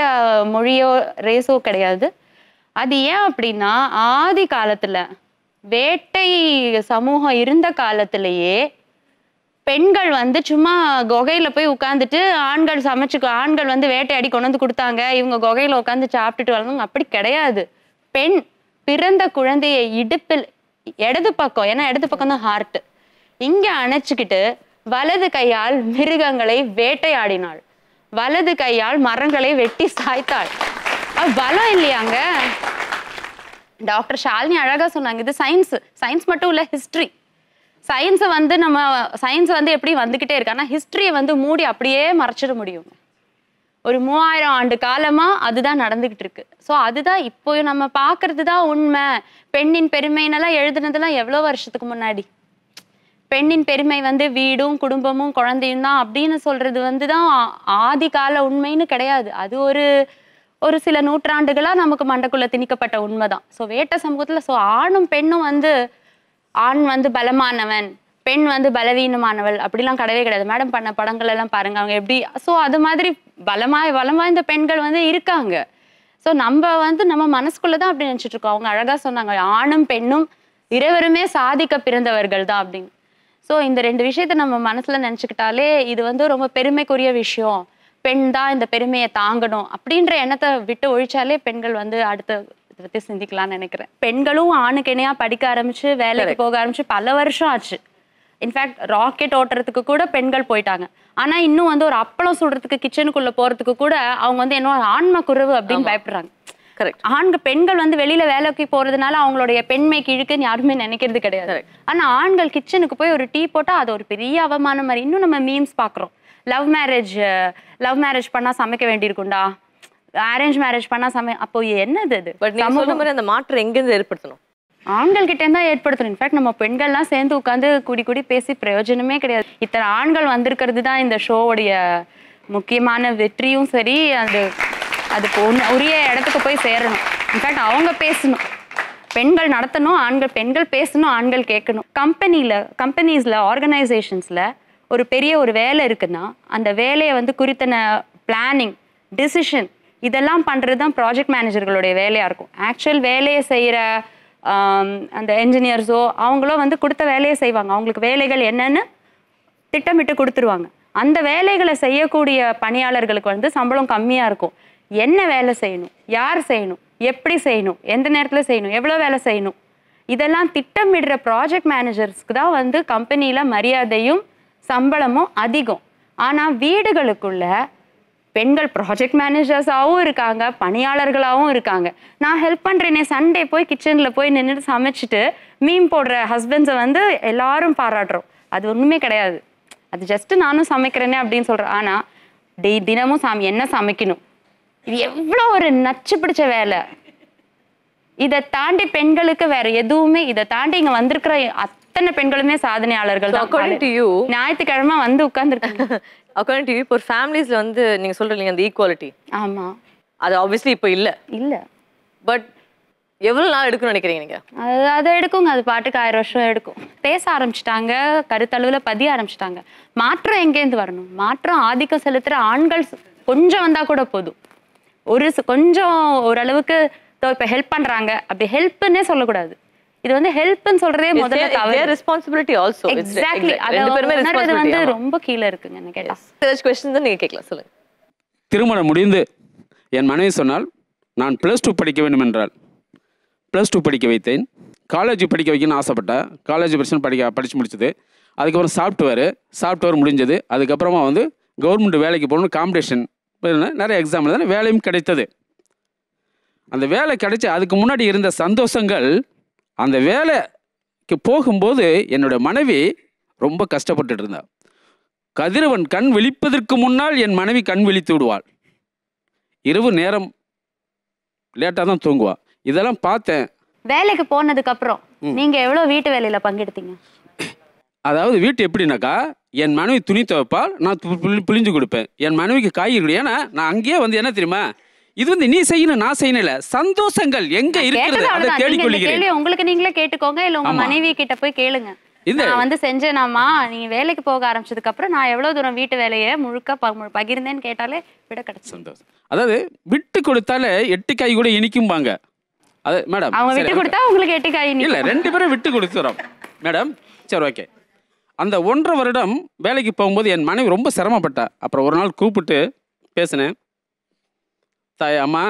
மொழியோ ரேஸோ கிடையாது அது ஏன் அப்படின்னா ஆதி காலத்தில் வேட்டை சமூகம் இருந்த காலத்திலேயே பெண்கள் வந்து சும்மா குகையில போய் உட்காந்துட்டு ஆண்கள் சமைச்சு ஆண்கள் வந்து வேட்டையாடி கொண்டு வந்து கொடுத்தாங்க இவங்க குகையில உட்காந்து சாப்பிட்டுட்டு வளர்ந்தவங்க அப்படி கிடையாது பெண் பிறந்த குழந்தையை இடுப்பில் இடது பக்கம் ஏன்னா இடது பக்கம் தான் ஹார்ட் இங்க அணைச்சுக்கிட்டு வலது கையால் மிருகங்களை வேட்டையாடினாள் வலது கையால் மரங்களை வெட்டி சாய்த்தாள் பலம் இல்லையாங்க டாக்டர் ஷாலினி அழகா சொன்னாங்க இது சயின்ஸ் சயின்ஸ் மட்டும் இல்ல ஹிஸ்டரி சயின்ஸை வந்து நம்ம சயின்ஸ் வந்து எப்படி வந்துக்கிட்டே இருக்கான்னா ஹிஸ்ட்ரியை வந்து மூடி அப்படியே மறைச்சிட முடியும் ஒரு மூவாயிரம் ஆண்டு காலமாக அதுதான் நடந்துக்கிட்டு இருக்கு ஸோ அதுதான் இப்போ நம்ம பார்க்கறது தான் உண்மை பெண்ணின் பெருமைன்னெல்லாம் எழுதுனதுலாம் எவ்வளோ வருஷத்துக்கு முன்னாடி பெண்ணின் பெருமை வந்து வீடும் குடும்பமும் குழந்தையும் தான் அப்படின்னு சொல்றது வந்து தான் ஆதி கால உண்மைன்னு கிடையாது அது ஒரு ஒரு சில நூற்றாண்டுகளாக நமக்கு மண்டக்குள்ளே திணிக்கப்பட்ட உண்மை தான் ஸோ வேட்ட சமூகத்தில் ஸோ ஆணும் பெண்ணும் வந்து ஆண் வந்து பலமானவன் பெண் வந்து பலவீனமானவள் அப்படிலாம் கிடையவே கிடையாது மேடம் பண்ண படங்கள் எல்லாம் பாருங்க அவங்க எப்படி ஸோ அது மாதிரி பலமாய் பலமா இந்த பெண்கள் வந்து இருக்காங்க ஸோ நம்ம வந்து நம்ம மனசுக்குள்ளதான் தான் அப்படி நினச்சிட்டு இருக்கோம் அவங்க அழகாக சொன்னாங்க ஆணும் பெண்ணும் இருவருமே சாதிக்க பிறந்தவர்கள் தான் அப்படின்னு ஸோ இந்த ரெண்டு விஷயத்த நம்ம மனசில் நினச்சிக்கிட்டாலே இது வந்து ரொம்ப பெருமைக்குரிய விஷயம் பெண் தான் இந்த பெருமையை தாங்கணும் அப்படின்ற எண்ணத்தை விட்டு ஒழிச்சாலே பெண்கள் வந்து அடுத்த பற்றி சிந்திக்கலாம்னு நினைக்கிறேன் பெண்களும் ஆணுக்கு இணையாக படிக்க ஆரம்பிச்சு வேலைக்கு போக ஆரம்பிச்சு பல வருஷம் ஆச்சு இன்ஃபேக்ட் ராக்கெட் ஓட்டுறதுக்கு கூட பெண்கள் போயிட்டாங்க ஆனா இன்னும் வந்து ஒரு அப்பளம் சுடுறதுக்கு கிச்சனுக்குள்ள போறதுக்கு கூட அவங்க வந்து என்ன ஆன்ம குறவு அப்படின்னு பயப்படுறாங்க ஆண்கள் பெண்கள் வந்து வெளியில வேலைக்கு போறதுனால அவங்களுடைய பெண்மை கிழக்குன்னு யாருமே நினைக்கிறது கிடையாது ஆனா ஆண்கள் கிச்சனுக்கு போய் ஒரு டீ போட்டா அது ஒரு பெரிய அவமானம் மாதிரி இன்னும் நம்ம மீம்ஸ் பாக்குறோம் லவ் மேரேஜ் லவ் மேரேஜ் பண்ணா சமைக்க வேண்டியிருக்குண்டா அரேஞ்ச் மேரேஜ் பண்ண சமயம் அப்போ என்னது அது பட் நீங்க சொன்ன மாதிரி அந்த மாற்றம் எங்கேருந்து ஏற்படுத்தணும் ஆண்கள் கிட்டே தான் ஏற்படுத்தணும் இன்ஃபேக்ட் நம்ம பெண்கள்லாம் சேர்ந்து உட்காந்து குடி கூடி பேசி பிரயோஜனமே கிடையாது இத்தனை ஆண்கள் வந்திருக்கிறது தான் இந்த ஷோவுடைய முக்கியமான வெற்றியும் சரி அது அது உரிய இடத்துக்கு போய் சேரணும் இன்ஃபேக்ட் அவங்க பேசணும் பெண்கள் நடத்தணும் ஆண்கள் பெண்கள் பேசணும் ஆண்கள் கேட்கணும் கம்பெனியில் கம்பெனிஸில் ஆர்கனைசேஷன்ஸில் ஒரு பெரிய ஒரு வேலை இருக்குன்னா அந்த வேலையை வந்து குறித்தன பிளானிங் டிசிஷன் இதெல்லாம் பண்ணுறது தான் ப்ராஜெக்ட் மேனேஜர்களுடைய வேலையாக இருக்கும் ஆக்சுவல் வேலையை செய்கிற அந்த என்ஜினியர்ஸோ அவங்களோ வந்து கொடுத்த வேலையை செய்வாங்க அவங்களுக்கு வேலைகள் என்னென்னு திட்டமிட்டு கொடுத்துருவாங்க அந்த வேலைகளை செய்யக்கூடிய பணியாளர்களுக்கு வந்து சம்பளம் கம்மியாக இருக்கும் என்ன வேலை செய்யணும் யார் செய்யணும் எப்படி செய்யணும் எந்த நேரத்தில் செய்யணும் எவ்வளோ வேலை செய்யணும் இதெல்லாம் திட்டமிடுற ப்ராஜெக்ட் மேனேஜர்ஸ்க்கு தான் வந்து கம்பெனியில் மரியாதையும் சம்பளமும் அதிகம் ஆனால் வீடுகளுக்குள்ள பெண்கள் ப்ராஜெக்ட் மேனேஜர்ஸாகவும் இருக்காங்க பணியாளர்களாகவும் இருக்காங்க நான் ஹெல்ப் பண்ணுறேனே சண்டே போய் கிச்சனில் போய் நின்றுட்டு சமைச்சிட்டு மீன் போடுற ஹஸ்பண்ட்ஸை வந்து எல்லாரும் பாராட்டுறோம் அது ஒன்றுமே கிடையாது அது ஜஸ்ட்டு நானும் சமைக்கிறேனே அப்படின்னு சொல்கிறேன் ஆனால் டெய் தினமும் சாமி என்ன சமைக்கணும் இது எவ்வளோ ஒரு நச்சு பிடிச்ச வேலை இதை தாண்டி பெண்களுக்கு வேற எதுவுமே இதை தாண்டி இங்க வந்திருக்கிற அத்தனை பெண்களுமே சாதனையாளர்கள் ஞாயிற்றுக்கிழமை வந்து உட்கார்ந்துருக்காங்க <laughs> அக்கார்டிங் டு இப்போ ஒரு ஃபேமிலிஸில் வந்து நீங்கள் சொல்கிறீங்க அந்த ஈக்குவாலிட்டி ஆமாம் அது ஆப்வியஸ்லி இப்போ இல்லை இல்லை பட் எவ்வளோ நாள் எடுக்கும்னு நினைக்கிறீங்க நீங்கள் அது அதை எடுக்குங்க அது பாட்டுக்கு ஆயிரம் வருஷம் எடுக்கும் பேச ஆரம்பிச்சிட்டாங்க கருத்தளவில் பதிய ஆரம்பிச்சிட்டாங்க மாற்றம் எங்கேருந்து வரணும் மாற்றம் ஆதிக்கம் செலுத்துகிற ஆண்கள் கொஞ்சம் வந்தால் கூட போதும் ஒரு கொஞ்சம் ஓரளவுக்கு இப்போ ஹெல்ப் பண்ணுறாங்க அப்படி ஹெல்ப்புன்னே சொல்லக்கூடாது இது வந்து ஹெல்ப்னு சொல்றதே முதல்ல தவிர ரெஸ்பான்சிபிலிட்டி ஆல்சோ எக்ஸாக்ட்லி அது வந்து ரொம்ப கீழ இருக்குங்க கேட்டா ரிசர்ச் கொஸ்டின் நீங்க கேக்கலாம் சொல்லுங்க திருமணம் முடிந்து என் மனைவி சொன்னால் நான் ப்ளஸ் டூ படிக்க வேண்டும் என்றால் ப்ளஸ் டூ படிக்க வைத்தேன் காலேஜ் படிக்க வைக்கணும்னு ஆசைப்பட்டேன் காலேஜ் பிரச்சனை படிக்க படித்து முடிச்சது அதுக்கப்புறம் சாஃப்ட்வேர் சாஃப்ட்வேர் முடிஞ்சது அதுக்கப்புறமா வந்து கவர்மெண்ட் வேலைக்கு போகணும் காம்படிஷன் நிறைய எக்ஸாம் எழுதின வேலையும் கிடைத்தது அந்த வேலை கிடைச்சி அதுக்கு முன்னாடி இருந்த சந்தோஷங்கள் அந்த வேலைக்கு போகும்போது என்னோட மனைவி ரொம்ப கஷ்டப்பட்டுட்டு இருந்தாள் கதிரவன் கண் விழிப்பதற்கு முன்னால் என் மனைவி கண் விழித்து விடுவாள் இரவு நேரம் லேட்டாக தான் தூங்குவாள் இதெல்லாம் பார்த்தேன் வேலைக்கு போனதுக்கு அப்புறம் நீங்க எவ்வளவு வீட்டு வேலையில பங்கெடுத்தீங்க அதாவது வீட்டு எப்படின்னாக்கா என் மனைவி துணி துவைப்பால் நான் புளிஞ்சு கொடுப்பேன் என் மனைவிக்கு காய்கறி ஏன்னா நான் அங்கேயே வந்து என்ன தெரியுமா இது வந்து நீ செய்யணும் நான் இல்ல சந்தோஷங்கள் எங்க இருக்கிறது அதை தேடிக்கொள்கிறேன் உங்களுக்கு நீங்களே கேட்டுக்கோங்க இல்ல உங்க மனைவி கிட்ட போய் கேளுங்க நான் வந்து செஞ்சேனாமா நீங்க வேலைக்கு போக ஆரம்பிச்சதுக்கு அப்புறம் நான் எவ்வளவு தூரம் வீட்டு வேலையை முழுக்க பகிர்ந்தேன்னு கேட்டாலே விட கிடைச்சு சந்தோஷம் அதாவது விட்டு கொடுத்தாலே எட்டு காய் கூட இனிக்கும்பாங்க அது மேடம் அவங்க விட்டு கொடுத்தா உங்களுக்கு எட்டு காய் இல்ல ரெண்டு பேரும் விட்டு கொடுத்துறோம் மேடம் சரி ஓகே அந்த ஒன்றரை வருடம் வேலைக்கு போகும்போது என் மனைவி ரொம்ப சிரமப்பட்டா அப்புறம் ஒரு நாள் கூப்பிட்டு பேசினேன் தாய் அம்மா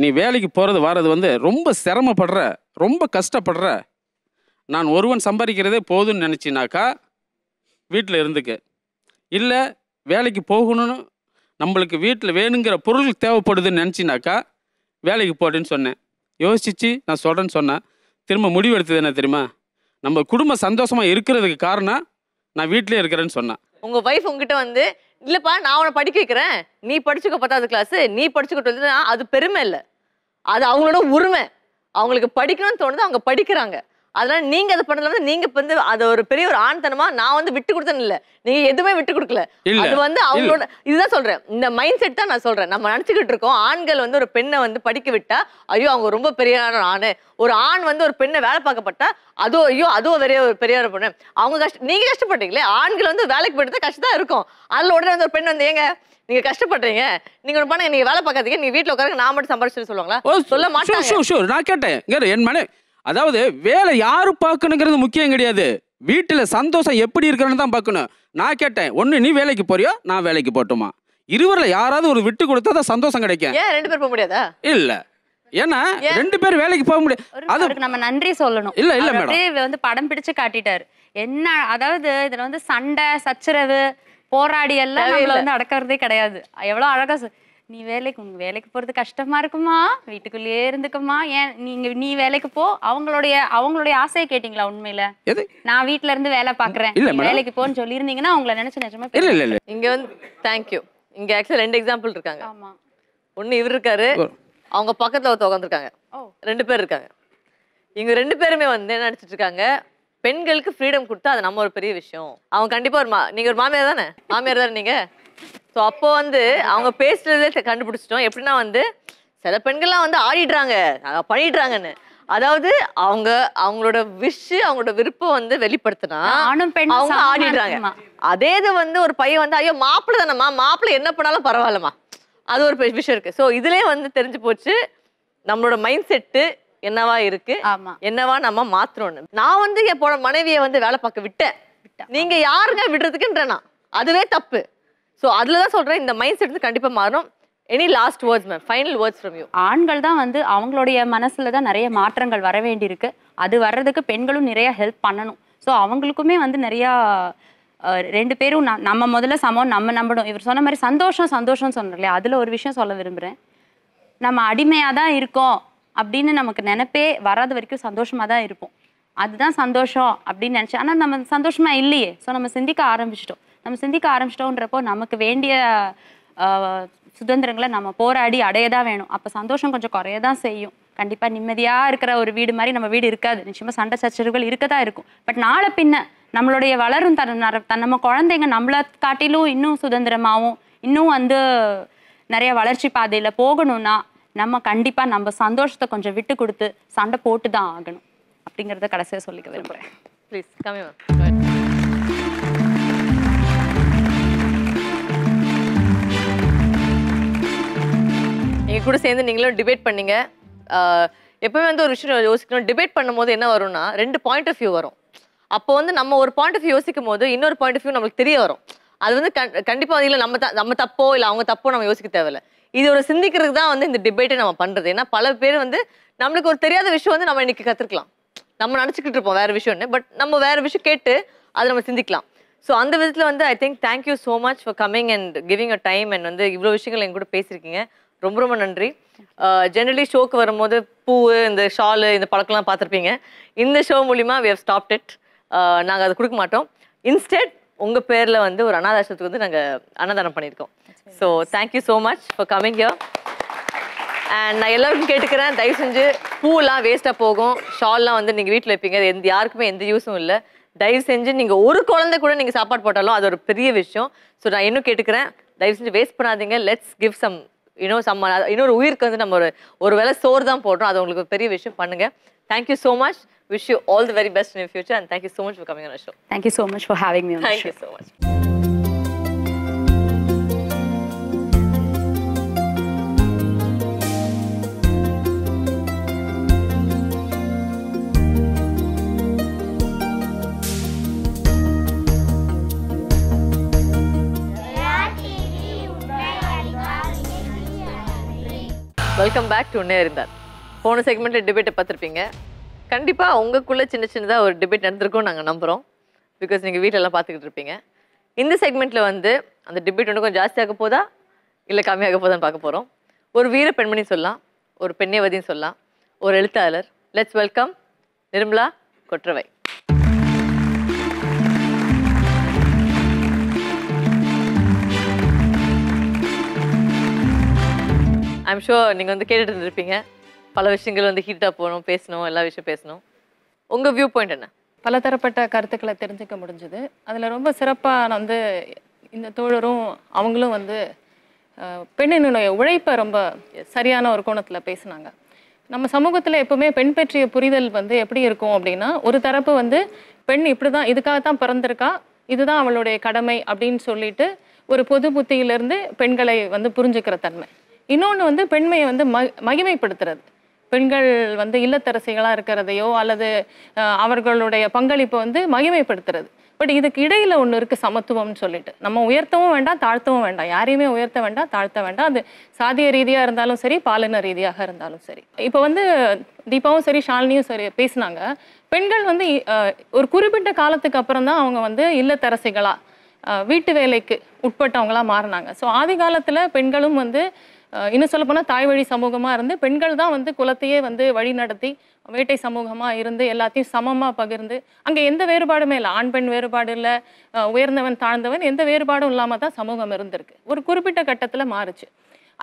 நீ வேலைக்கு போகிறது வர்றது வந்து ரொம்ப சிரமப்படுற ரொம்ப கஷ்டப்படுற நான் ஒருவன் சம்பாதிக்கிறதே போதும்னு நினச்சினாக்கா வீட்டில் இருந்துக்கு இல்லை வேலைக்கு போகணும்னு நம்மளுக்கு வீட்டில் வேணுங்கிற பொருள் தேவைப்படுதுன்னு நினச்சினாக்கா வேலைக்கு போட்டுன்னு சொன்னேன் யோசிச்சு நான் சொல்கிறேன்னு சொன்னேன் திரும்ப முடிவு எடுத்தது என்ன தெரியுமா நம்ம குடும்பம் சந்தோஷமாக இருக்கிறதுக்கு காரணம் நான் வீட்டிலே இருக்கிறேன்னு சொன்னேன் உங்கள் ஒய்ஃப் உங்ககிட்ட வந்து இல்லப்பா நான் அவனை படிக்க வைக்கிறேன் நீ படிச்சுக்க பத்தாவது கிளாஸ் நீ படிச்சுக்க டுவெல்த்து அது பெருமை இல்லை அது அவங்களோட உரிமை அவங்களுக்கு படிக்கணும்னு தோணுது அவங்க படிக்கிறாங்க அதனால நீங்க அதை பண்ணதுல வந்து நீங்க வந்து அது ஒரு பெரிய ஒரு ஆண் தனமா நான் வந்து விட்டு கொடுத்தேன் இல்ல நீங்க எதுவுமே விட்டு கொடுக்கல அது வந்து அவங்களோட இதுதான் சொல்றேன் இந்த மைண்ட் செட் தான் நான் சொல்றேன் நம்ம நினைச்சுக்கிட்டு இருக்கோம் ஆண்கள் வந்து ஒரு பெண்ணை வந்து படிக்க விட்டா ஐயோ அவங்க ரொம்ப பெரிய ஆணு ஒரு ஆண் வந்து ஒரு பெண்ணை வேலை பார்க்கப்பட்டா அதோ ஐயோ அதுவும் பெரிய ஒரு பெரிய பொண்ணு அவங்க கஷ்ட நீங்க கஷ்டப்பட்டீங்களே ஆண்கள் வந்து வேலைக்கு போயிட்டு தான் கஷ்டம் இருக்கும் அதுல உடனே வந்து ஒரு பெண் வந்து ஏங்க நீங்க கஷ்டப்படுறீங்க நீங்க ஒரு பண்ணுங்க நீங்க வேலை பார்க்காதீங்க நீங்க வீட்டில் உட்காருங்க நான் மட்டும் சம்பாரிச்சு சொல்லுவாங்களா சொல்ல மாட்டேன் நான் கேட்டேன் என் மனை அதாவது வேலை யாரு பார்க்கணுங்கிறது முக்கியம் கிடையாது வீட்டில் சந்தோஷம் எப்படி இருக்கிறன்னு தான் பார்க்கணும் நான் கேட்டேன் ஒன்று நீ வேலைக்கு போறியோ நான் வேலைக்கு போட்டுமா இருவரில் யாராவது ஒரு விட்டு கொடுத்தா தான் சந்தோஷம் கிடைக்கும் ஏன் ரெண்டு பேர் போக முடியாதா இல்ல ஏன்னா ரெண்டு பேர் வேலைக்கு போக முடியாது அதுக்கு நம்ம நன்றி சொல்லணும் இல்ல இல்ல மேடம் வந்து படம் பிடிச்சு காட்டிட்டாரு என்ன அதாவது இதுல வந்து சண்டை சச்சரவு போராடி எல்லாம் வந்து அடக்கிறதே கிடையாது எவ்வளவு அழகா நீ வேலைக்கு உங்க வேலைக்கு போறது கஷ்டமா இருக்குமா வீட்டுக்குள்ளேயே இருந்துக்குமா ஏன் நீங்க நீ வேலைக்கு போ அவங்களுடைய அவங்களுடைய ஆசையை கேட்டீங்களா உண்மையில நான் வீட்டுல இருந்து வேலை பாக்குறேன் வேலைக்கு போன்னு இருந்தீங்கன்னா அவங்கள நினைச்சு நிஜமா இல்ல இல்ல இல்ல இங்க வந்து தேங்க்யூ இங்க ஆக்சுவலா ரெண்டு எக்ஸாம்பிள் இருக்காங்க ஆமா ஒண்ணு இவர் இருக்காரு அவங்க பக்கத்துல ஒருத்த உட்காந்துருக்காங்க ரெண்டு பேர் இருக்காங்க இங்க ரெண்டு பேருமே வந்து என்ன நினைச்சிட்டு இருக்காங்க பெண்களுக்கு ஃப்ரீடம் கொடுத்தா அது நம்ம ஒரு பெரிய விஷயம் அவங்க கண்டிப்பா ஒரு மா நீங்க ஒரு மாமியார் தானே மாமியார் தானே நீங்க ஸோ அப்போ வந்து அவங்க பேசுறதே கண்டுபிடிச்சிட்டோம் எப்படின்னா வந்து சில பெண்கள்லாம் வந்து ஆடிடுறாங்க பண்ணிடுறாங்கன்னு அதாவது அவங்க அவங்களோட விஷ் அவங்களோட விருப்பம் வந்து வெளிப்படுத்தினா அவங்க ஆடிடுறாங்க அதே இது வந்து ஒரு பையன் வந்து ஐயோ மாப்பிள்ள தானம்மா மாப்பிள்ள என்ன பண்ணாலும் பரவாயில்லம்மா அது ஒரு விஷயம் இருக்கு ஸோ இதுலயே வந்து தெரிஞ்சு போச்சு நம்மளோட மைண்ட் செட்டு என்னவா இருக்கு என்னவா நம்ம மாத்துறோம்னு நான் வந்து என் போன மனைவியை வந்து வேலை பார்க்க விட்டேன் நீங்க யாருங்க விடுறதுக்குன்றேனா அதுவே தப்பு ஸோ அதில் தான் சொல்கிறேன் இந்த மைண்ட் செட் கண்டிப்பாக மாறும் any last words ma'am final words from you ஆண்கள் தான் வந்து அவங்களுடைய மனசில் தான் நிறைய மாற்றங்கள் வர வேண்டியிருக்கு அது வர்றதுக்கு பெண்களும் நிறையா ஹெல்ப் பண்ணணும் ஸோ அவங்களுக்குமே வந்து நிறையா ரெண்டு பேரும் நம்ம முதல்ல சமம் நம்ம நம்பணும் இவர் சொன்ன மாதிரி சந்தோஷம் சந்தோஷம் சொன்னார் இல்லையா அதில் ஒரு விஷயம் சொல்ல விரும்புகிறேன் நம்ம அடிமையாக தான் இருக்கோம் அப்படின்னு நமக்கு நினைப்பே வராத வரைக்கும் சந்தோஷமாக தான் இருப்போம் அதுதான் சந்தோஷம் அப்படின்னு நினச்சேன் ஆனால் நம்ம சந்தோஷமாக இல்லையே ஸோ நம்ம சிந்திக்க ஆரம்பிச்சிட்டோம் நம்ம சிந்திக்க ஆரம்பிச்சிட்டோன்றப்போ நமக்கு வேண்டிய சுதந்திரங்களை நம்ம போராடி அடைய தான் வேணும் அப்போ சந்தோஷம் கொஞ்சம் குறைய தான் செய்யும் கண்டிப்பாக நிம்மதியாக இருக்கிற ஒரு வீடு மாதிரி நம்ம வீடு இருக்காது நிச்சயமாக சண்டை சச்சரவுகள் இருக்க தான் இருக்கும் பட் நாளை பின்ன நம்மளுடைய வளரும் தன் நம்ம குழந்தைங்க நம்மளை காட்டிலும் இன்னும் சுதந்திரமாகவும் இன்னும் வந்து நிறைய வளர்ச்சி பாதையில் போகணும்னா நம்ம கண்டிப்பாக நம்ம சந்தோஷத்தை கொஞ்சம் விட்டு கொடுத்து சண்டை போட்டு தான் ஆகணும் அப்படிங்கிறத கடைசியாக சொல்லிக்க விரும்புகிறேன் ப்ளீஸ் கம்மி நீங்கள் கூட சேர்ந்து நீங்களும் டிபேட் பண்ணீங்க எப்பவுமே வந்து ஒரு விஷயம் யோசிக்கணும் டிபேட் பண்ணும்போது என்ன வரும்னா ரெண்டு பாயிண்ட் ஆஃப் வியூ வரும் அப்போ வந்து நம்ம ஒரு பாயிண்ட் ஆஃப் வியூ யோசிக்கும் போது இன்னொரு பாயிண்ட் ஆஃப் வியூ நமக்கு தெரிய வரும் அது வந்து கண்டிப்பாக அதில் நம்ம நம்ம தப்போ இல்லை அவங்க தப்போ நம்ம யோசிக்க தேவையில்ல இது ஒரு சிந்திக்கிறதுக்கு தான் வந்து இந்த டிபேட்டை நம்ம பண்ணுறது ஏன்னா பல பேர் வந்து நம்மளுக்கு ஒரு தெரியாத விஷயம் வந்து நம்ம இன்னைக்கு கற்றுக்கலாம் நம்ம நினச்சிக்கிட்டு இருப்போம் வேறு விஷயம்னு பட் நம்ம வேறு விஷயம் கேட்டு அதை நம்ம சிந்திக்கலாம் ஸோ அந்த விதத்தில் வந்து I think thank you so much for coming and giving a time and வந்து இவ்வளோ விஷயங்கள் எங்கூட பேசியிருக்கீங்க ரொம்ப ரொம்ப நன்றி ஜென்ரலி ஷோக்கு வரும்போது பூ இந்த ஷாலு இந்த பழக்கம்லாம் பார்த்துருப்பீங்க இந்த ஷோ மூலிமா வி ஹவ் ஸ்டாப்ட் இட் நாங்கள் அதை கொடுக்க மாட்டோம் இன்ஸ்டெட் உங்கள் பேரில் வந்து ஒரு அனாதாசத்துக்கு வந்து நாங்கள் அன்னதானம் பண்ணியிருக்கோம் so thank you so much for coming you and நான் எல்லாருக்கும் கேட்டுக்கிறேன் தயவு செஞ்சு பூலாம் வேஸ்ட்டாக போகும் ஷால்லாம் வந்து நீங்கள் வீட்டில் வைப்பீங்க அது எந்த யாருக்குமே எந்த யூஸும் இல்லை தயவு செஞ்சு நீங்கள் ஒரு குழந்தை கூட நீங்கள் சாப்பாடு போட்டாலும் அது ஒரு பெரிய விஷயம் ஸோ நான் இன்னும் கேட்டுக்கிறேன் தயவு செஞ்சு வேஸ்ட் பண்ணாதீங்க லெட்ஸ் கிவ் சம் இன்னும் சம்ம இன்னொரு உயிருக்கு வந்து நம்ம ஒரு ஒரு வேளை சோறு தான் போடுறோம் அது உங்களுக்கு பெரிய விஷயம் பண்ணுங்க thank you so much wish you all the very best in future and thank you so much for coming on show you so much for having me thank you so much welcome back to உன்னே இருந்தார் போன செக்மெண்ட்டில் டிபேட்டை பார்த்துருப்பீங்க கண்டிப்பாக உங்களுக்குள்ளே சின்ன சின்னதாக ஒரு டிபேட் நடந்திருக்கும் நாங்கள் நம்புகிறோம் பிகாஸ் நீங்கள் வீட்டிலலாம் பார்த்துக்கிட்டு இருப்பீங்க இந்த செக்மெண்ட்டில் வந்து அந்த டிபேட் ஒன்று கொஞ்சம் ஜாஸ்தியாக போதா இல்லை கம்மியாக போதான்னு பார்க்க போகிறோம் ஒரு வீர பெண்மணி சொல்லலாம் ஒரு பெண்ணேவதின்னு சொல்லலாம் ஒரு எழுத்தாளர் let's welcome Nirmala Kotravai I'm sure நீங்கள் வந்து கேட்டுட்டு இருந்திருப்பீங்க பல விஷயங்கள் வந்து ஹீட்டாக போகணும் பேசணும் எல்லா விஷயம் பேசணும் உங்கள் வியூ பாயிண்ட் என்ன பல தரப்பட்ட கருத்துக்களை தெரிஞ்சுக்க முடிஞ்சுது அதில் ரொம்ப சிறப்பாக நான் வந்து இந்த தோழரும் அவங்களும் வந்து பெண்ணினுடைய உழைப்பை ரொம்ப சரியான ஒரு கோணத்தில் பேசினாங்க நம்ம சமூகத்தில் எப்போவுமே பெண் பற்றிய புரிதல் வந்து எப்படி இருக்கும் அப்படின்னா ஒரு தரப்பு வந்து பெண் இப்படி தான் இதுக்காக தான் பிறந்திருக்கா இதுதான் அவளுடைய கடமை அப்படின்னு சொல்லிட்டு ஒரு பொது புத்தியிலிருந்து பெண்களை வந்து புரிஞ்சுக்கிற தன்மை இன்னொன்று வந்து பெண்மையை வந்து மகிமைப்படுத்துறது பெண்கள் வந்து இல்லத்தரசிகளாக இருக்கிறதையோ அல்லது அவர்களுடைய பங்களிப்பை வந்து மகிமைப்படுத்துறது பட் இதுக்கு இடையில் ஒன்று இருக்குது சமத்துவம்னு சொல்லிட்டு நம்ம உயர்த்தவும் வேண்டாம் தாழ்த்தவும் வேண்டாம் யாரையுமே உயர்த்த வேண்டாம் தாழ்த்த வேண்டாம் அது சாதிய ரீதியாக இருந்தாலும் சரி பாலின ரீதியாக இருந்தாலும் சரி இப்போ வந்து தீபாவும் சரி ஷாலினியும் சரி பேசினாங்க பெண்கள் வந்து ஒரு குறிப்பிட்ட காலத்துக்கு அப்புறம் தான் அவங்க வந்து இல்லத்தரசிகளாக வீட்டு வேலைக்கு உட்பட்டவங்களாக மாறினாங்க ஸோ ஆதி காலத்தில் பெண்களும் வந்து இன்னும் சொல்லப்போனால் தாய் வழி சமூகமாக இருந்து பெண்கள் தான் வந்து குலத்தையே வந்து வழி நடத்தி வேட்டை சமூகமாக இருந்து எல்லாத்தையும் சமமாக பகிர்ந்து அங்கே எந்த வேறுபாடுமே இல்லை ஆண் பெண் வேறுபாடு இல்லை உயர்ந்தவன் தாழ்ந்தவன் எந்த வேறுபாடும் இல்லாமல் தான் சமூகம் இருந்திருக்கு ஒரு குறிப்பிட்ட கட்டத்தில் மாறுச்சு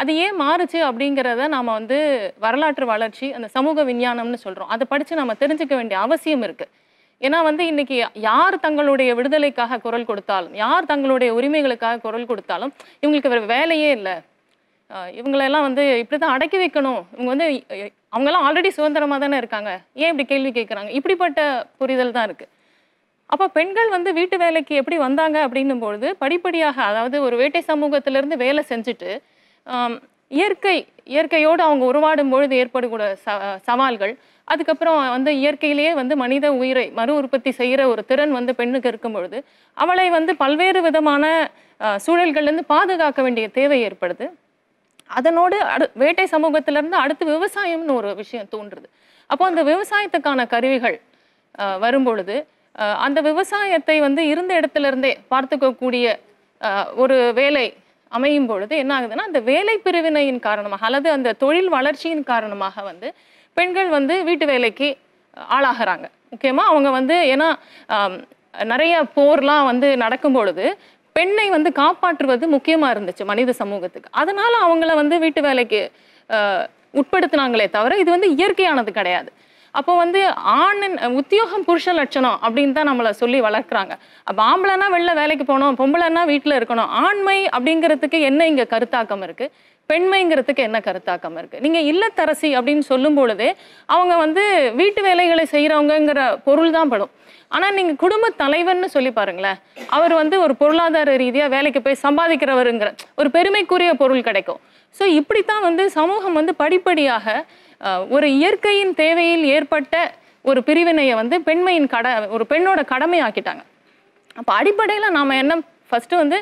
அது ஏன் மாறுச்சு அப்படிங்கிறத நாம் வந்து வரலாற்று வளர்ச்சி அந்த சமூக விஞ்ஞானம்னு சொல்கிறோம் அதை படித்து நம்ம தெரிஞ்சுக்க வேண்டிய அவசியம் இருக்குது ஏன்னா வந்து இன்னைக்கு யார் தங்களுடைய விடுதலைக்காக குரல் கொடுத்தாலும் யார் தங்களுடைய உரிமைகளுக்காக குரல் கொடுத்தாலும் இவங்களுக்கு வேறு வேலையே இல்லை இவங்களெல்லாம் வந்து இப்படி தான் அடக்கி வைக்கணும் இவங்க வந்து அவங்கெல்லாம் ஆல்ரெடி சுதந்திரமாக தானே இருக்காங்க ஏன் இப்படி கேள்வி கேட்குறாங்க இப்படிப்பட்ட புரிதல் தான் இருக்குது அப்போ பெண்கள் வந்து வீட்டு வேலைக்கு எப்படி வந்தாங்க அப்படின்னும் பொழுது படிப்படியாக அதாவது ஒரு வேட்டை சமூகத்திலேருந்து வேலை செஞ்சுட்டு இயற்கை இயற்கையோடு அவங்க உருவாடும் பொழுது ஏற்படக்கூட ச சவால்கள் அதுக்கப்புறம் வந்து இயற்கையிலேயே வந்து மனித உயிரை மறு உற்பத்தி செய்கிற ஒரு திறன் வந்து பெண்ணுக்கு இருக்கும் பொழுது அவளை வந்து பல்வேறு விதமான சூழல்கள்லேருந்து பாதுகாக்க வேண்டிய தேவை ஏற்படுது அதனோடு அடு வேட்டை சமூகத்திலேருந்து அடுத்து விவசாயம்னு ஒரு விஷயம் தோன்றுறது அப்போ அந்த விவசாயத்துக்கான கருவிகள் வரும்பொழுது அந்த விவசாயத்தை வந்து இருந்த இடத்துல இருந்தே பார்த்துக்கக்கூடிய ஒரு வேலை அமையும் பொழுது என்ன ஆகுதுன்னா அந்த வேலை பிரிவினையின் காரணமாக அல்லது அந்த தொழில் வளர்ச்சியின் காரணமாக வந்து பெண்கள் வந்து வீட்டு வேலைக்கு ஆளாகிறாங்க முக்கியமாக அவங்க வந்து ஏன்னா நிறைய போர்லாம் வந்து நடக்கும் பொழுது பெண்ணை வந்து காப்பாற்றுவது முக்கியமாக இருந்துச்சு மனித சமூகத்துக்கு அதனால் அவங்கள வந்து வீட்டு வேலைக்கு உட்படுத்தினாங்களே தவிர இது வந்து இயற்கையானது கிடையாது அப்போ வந்து ஆண் உத்தியோகம் புருஷ லட்சணம் அப்படின்னு தான் நம்மளை சொல்லி வளர்க்குறாங்க அப்போ ஆம்பளைனா வெளில வேலைக்கு போகணும் பொம்பளைன்னா வீட்டில் இருக்கணும் ஆண்மை அப்படிங்கிறதுக்கு என்ன இங்கே கருத்தாக்கம் இருக்குது பெண்மைங்கிறதுக்கு என்ன கருத்தாக்கம் இருக்குது நீங்கள் இல்லத்தரசி அப்படின்னு சொல்லும் பொழுதே அவங்க வந்து வீட்டு வேலைகளை செய்கிறவங்கங்கிற பொருள் தான் படும் ஆனால் நீங்கள் குடும்ப தலைவர்னு சொல்லி பாருங்களேன் அவர் வந்து ஒரு பொருளாதார ரீதியாக வேலைக்கு போய் சம்பாதிக்கிறவருங்கிற ஒரு பெருமைக்குரிய பொருள் கிடைக்கும் ஸோ இப்படித்தான் வந்து சமூகம் வந்து படிப்படியாக ஒரு இயற்கையின் தேவையில் ஏற்பட்ட ஒரு பிரிவினையை வந்து பெண்மையின் கட ஒரு பெண்ணோட கடமை ஆக்கிட்டாங்க அப்போ அடிப்படையில் நாம் என்ன ஃபஸ்ட்டு வந்து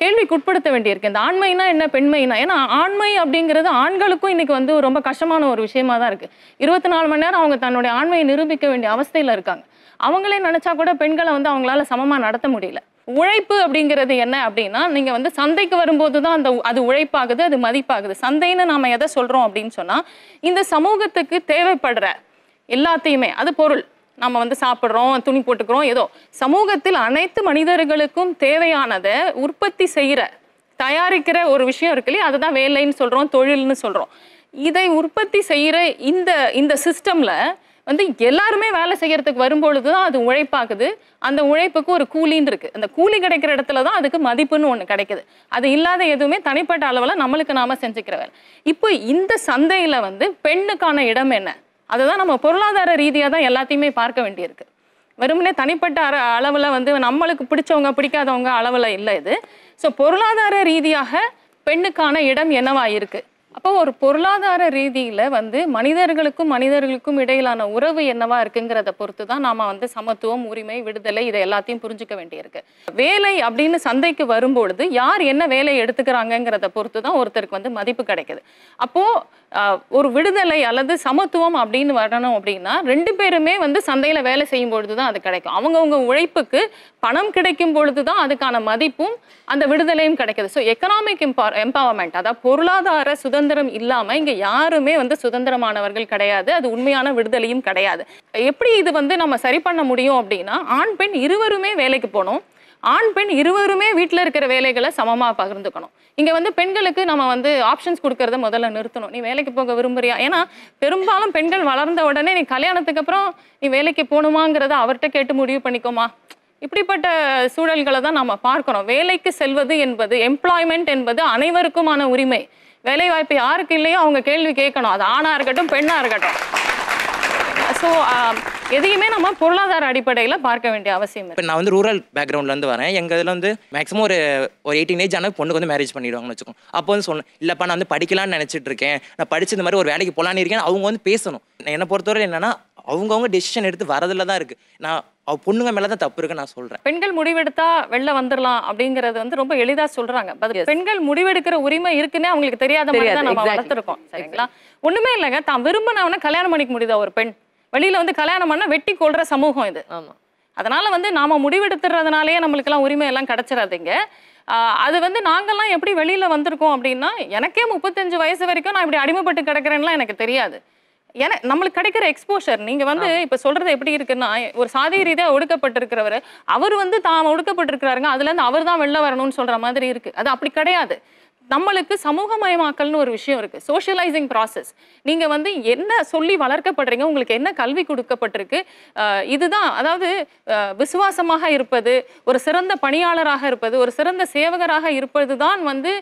கேள்விக்கு உட்படுத்த வேண்டியிருக்கு இந்த ஆண்மைனா என்ன பெண்மைனா ஏன்னா ஆண்மை அப்படிங்கிறது ஆண்களுக்கும் இன்னைக்கு வந்து ரொம்ப கஷ்டமான ஒரு விஷயமா தான் இருக்குது இருபத்தி நாலு மணி நேரம் அவங்க தன்னுடைய ஆண்மையை நிரூபிக்க வேண்டிய அவஸ்தையில் இருக்காங்க அவங்களே நினச்சா கூட பெண்களை வந்து அவங்களால சமமாக நடத்த முடியல உழைப்பு அப்படிங்கிறது என்ன அப்படின்னா நீங்கள் வந்து சந்தைக்கு வரும்போது தான் அந்த அது உழைப்பாகுது அது மதிப்பாகுது சந்தைன்னு நாம எதை சொல்கிறோம் அப்படின்னு சொன்னால் இந்த சமூகத்துக்கு தேவைப்படுற எல்லாத்தையுமே அது பொருள் நம்ம வந்து சாப்பிட்றோம் துணி போட்டுக்கிறோம் ஏதோ சமூகத்தில் அனைத்து மனிதர்களுக்கும் தேவையானதை உற்பத்தி செய்கிற தயாரிக்கிற ஒரு விஷயம் இருக்கு இல்லையா தான் வேலைன்னு சொல்கிறோம் தொழில்னு சொல்கிறோம் இதை உற்பத்தி செய்கிற இந்த இந்த சிஸ்டமில் வந்து எல்லாருமே வேலை செய்யறதுக்கு வரும்பொழுது தான் அது உழைப்பாக்குது அந்த உழைப்புக்கு ஒரு கூலின்னு இருக்கு அந்த கூலி கிடைக்கிற இடத்துல தான் அதுக்கு மதிப்புன்னு ஒன்று கிடைக்குது அது இல்லாத எதுவுமே தனிப்பட்ட அளவில் நம்மளுக்கு நாம செஞ்சுக்கிற வேலை இப்போ இந்த சந்தையில் வந்து பெண்ணுக்கான இடம் என்ன அதுதான் நம்ம பொருளாதார ரீதியாக தான் எல்லாத்தையுமே பார்க்க வேண்டியிருக்கு வெறுமனே தனிப்பட்ட அற அளவில் வந்து நம்மளுக்கு பிடிச்சவங்க பிடிக்காதவங்க அளவில் இல்லை இது ஸோ பொருளாதார ரீதியாக பெண்ணுக்கான இடம் என்னவா இருக்குது அப்போ ஒரு பொருளாதார ரீதியில் வந்து மனிதர்களுக்கும் மனிதர்களுக்கும் இடையிலான உறவு என்னவா இருக்குங்கிறத பொறுத்து தான் நாம வந்து சமத்துவம் உரிமை விடுதலை இதை எல்லாத்தையும் புரிஞ்சுக்க வேண்டியிருக்கு வேலை அப்படின்னு சந்தைக்கு வரும்பொழுது யார் என்ன வேலையை எடுத்துக்கிறாங்கங்கிறத பொறுத்து தான் ஒருத்தருக்கு வந்து மதிப்பு கிடைக்குது அப்போது ஒரு விடுதலை அல்லது சமத்துவம் அப்படின்னு வரணும் அப்படின்னா ரெண்டு பேருமே வந்து சந்தையில் வேலை செய்யும் பொழுது தான் அது கிடைக்கும் அவங்கவுங்க உழைப்புக்கு பணம் கிடைக்கும் பொழுது தான் அதுக்கான மதிப்பும் அந்த விடுதலையும் கிடைக்கிது ஸோ எக்கனாமிக் எம்பா எம்பவர்மெண்ட் அதாவது பொருளாதார சுதந்திரம் இல்லாமல் இங்கே யாருமே வந்து சுதந்திரமானவர்கள் கிடையாது அது உண்மையான விடுதலையும் கிடையாது எப்படி இது வந்து நம்ம சரி பண்ண முடியும் அப்படின்னா ஆண் பெண் இருவருமே வேலைக்கு போகணும் ஆண் பெண் இருவருமே வீட்டில் இருக்கிற வேலைகளை சமமாக பகிர்ந்துக்கணும் இங்கே வந்து பெண்களுக்கு நம்ம வந்து ஆப்ஷன்ஸ் கொடுக்கறத முதல்ல நிறுத்தணும் நீ வேலைக்கு போக விரும்புறியா ஏன்னா பெரும்பாலும் பெண்கள் வளர்ந்த உடனே நீ கல்யாணத்துக்கு அப்புறம் நீ வேலைக்கு போகணுமாங்கிறத அவர்கிட்ட கேட்டு முடிவு பண்ணிக்கோமா இப்படிப்பட்ட சூழல்களை தான் நம்ம பார்க்கணும் வேலைக்கு செல்வது என்பது எம்ப்ளாய்மெண்ட் என்பது அனைவருக்குமான உரிமை வேலை வாய்ப்பு யாருக்கு இல்லையோ அவங்க கேள்வி கேட்கணும் அது ஆணாக இருக்கட்டும் பெண்ணாக இருக்கட்டும் ஸோ um, எதையுமே நம்ம பொருளாதார அடிப்படையில் பார்க்க வேண்டிய அவசியம் இப்போ நான் வந்து ரூரல் இருந்து வரேன் எங்கள் இதில் வந்து மேக்ஸிமம் ஒரு ஒரு எயிட்டீன் ஏஜ் ஆனால் பொண்ணுக்கு வந்து மேரேஜ் பண்ணிடுவாங்கன்னு வச்சுக்கோம் அப்போ வந்து சொல்லணும் இல்லைப்பா நான் வந்து படிக்கலாம்னு நினச்சிட்டு இருக்கேன் நான் படிச்சு இந்த மாதிரி ஒரு வேலைக்கு போகலான்னு இருக்கேன் அவங்க வந்து பேசணும் என்னை பொறுத்தவரை என்னன்னா அவங்கவுங்க டெசிஷன் எடுத்து வரதில் தான் இருக்குது நான் அவ பொண்ணுங்க மேலே தான் தப்பு இருக்கு நான் சொல்றேன் பெண்கள் முடிவெடுத்தா வெளில வந்துடலாம் அப்படிங்கறது வந்து ரொம்ப எளிதாக சொல்றாங்க பெண்கள் முடிவெடுக்கிற உரிமை இருக்குன்னே அவங்களுக்கு தெரியாத மாதிரி தான் நம்ம வளர்த்துருக்கோம் சரிங்களா ஒண்ணுமே இல்லைங்க தான் விரும்பினவன கல்யாணம் பண்ணிக்க முடியுதா ஒரு பெண் வெளியில் வந்து கல்யாணம் பண்ண வெட்டி கொள்கிற சமூகம் இது அதனால அதனால் வந்து நாம் நம்மளுக்கு நம்மளுக்கெல்லாம் உரிமை எல்லாம் கிடச்சிடாதீங்க அது வந்து நாங்கெல்லாம் எப்படி வெளியில் வந்திருக்கோம் அப்படின்னா எனக்கே முப்பத்தஞ்சு வயசு வரைக்கும் நான் இப்படி அடிமைப்பட்டு கிடக்கிறேன்லாம் எனக்கு தெரியாது ஏன்னா நம்மளுக்கு கிடைக்கிற எக்ஸ்போஷர் நீங்க வந்து இப்ப சொல்றது எப்படி இருக்குன்னா ஒரு சாதி ரீதியா ஒடுக்கப்பட்டிருக்கிறவர் அவர் வந்து தாம் ஒடுக்கப்பட்டிருக்கிறாருங்க அதுல இருந்து அவர் தான் வெளில வரணும்னு சொல்ற மாதிரி இருக்கு அது அப்படி கிடையாது நம்மளுக்கு சமூகமயமாக்கல்னு ஒரு விஷயம் இருக்குது சோஷியலைசிங் ப்ராசஸ் நீங்கள் வந்து என்ன சொல்லி வளர்க்கப்படுறீங்க உங்களுக்கு என்ன கல்வி கொடுக்கப்பட்டிருக்கு இதுதான் அதாவது விசுவாசமாக இருப்பது ஒரு சிறந்த பணியாளராக இருப்பது ஒரு சிறந்த சேவகராக இருப்பது தான் வந்து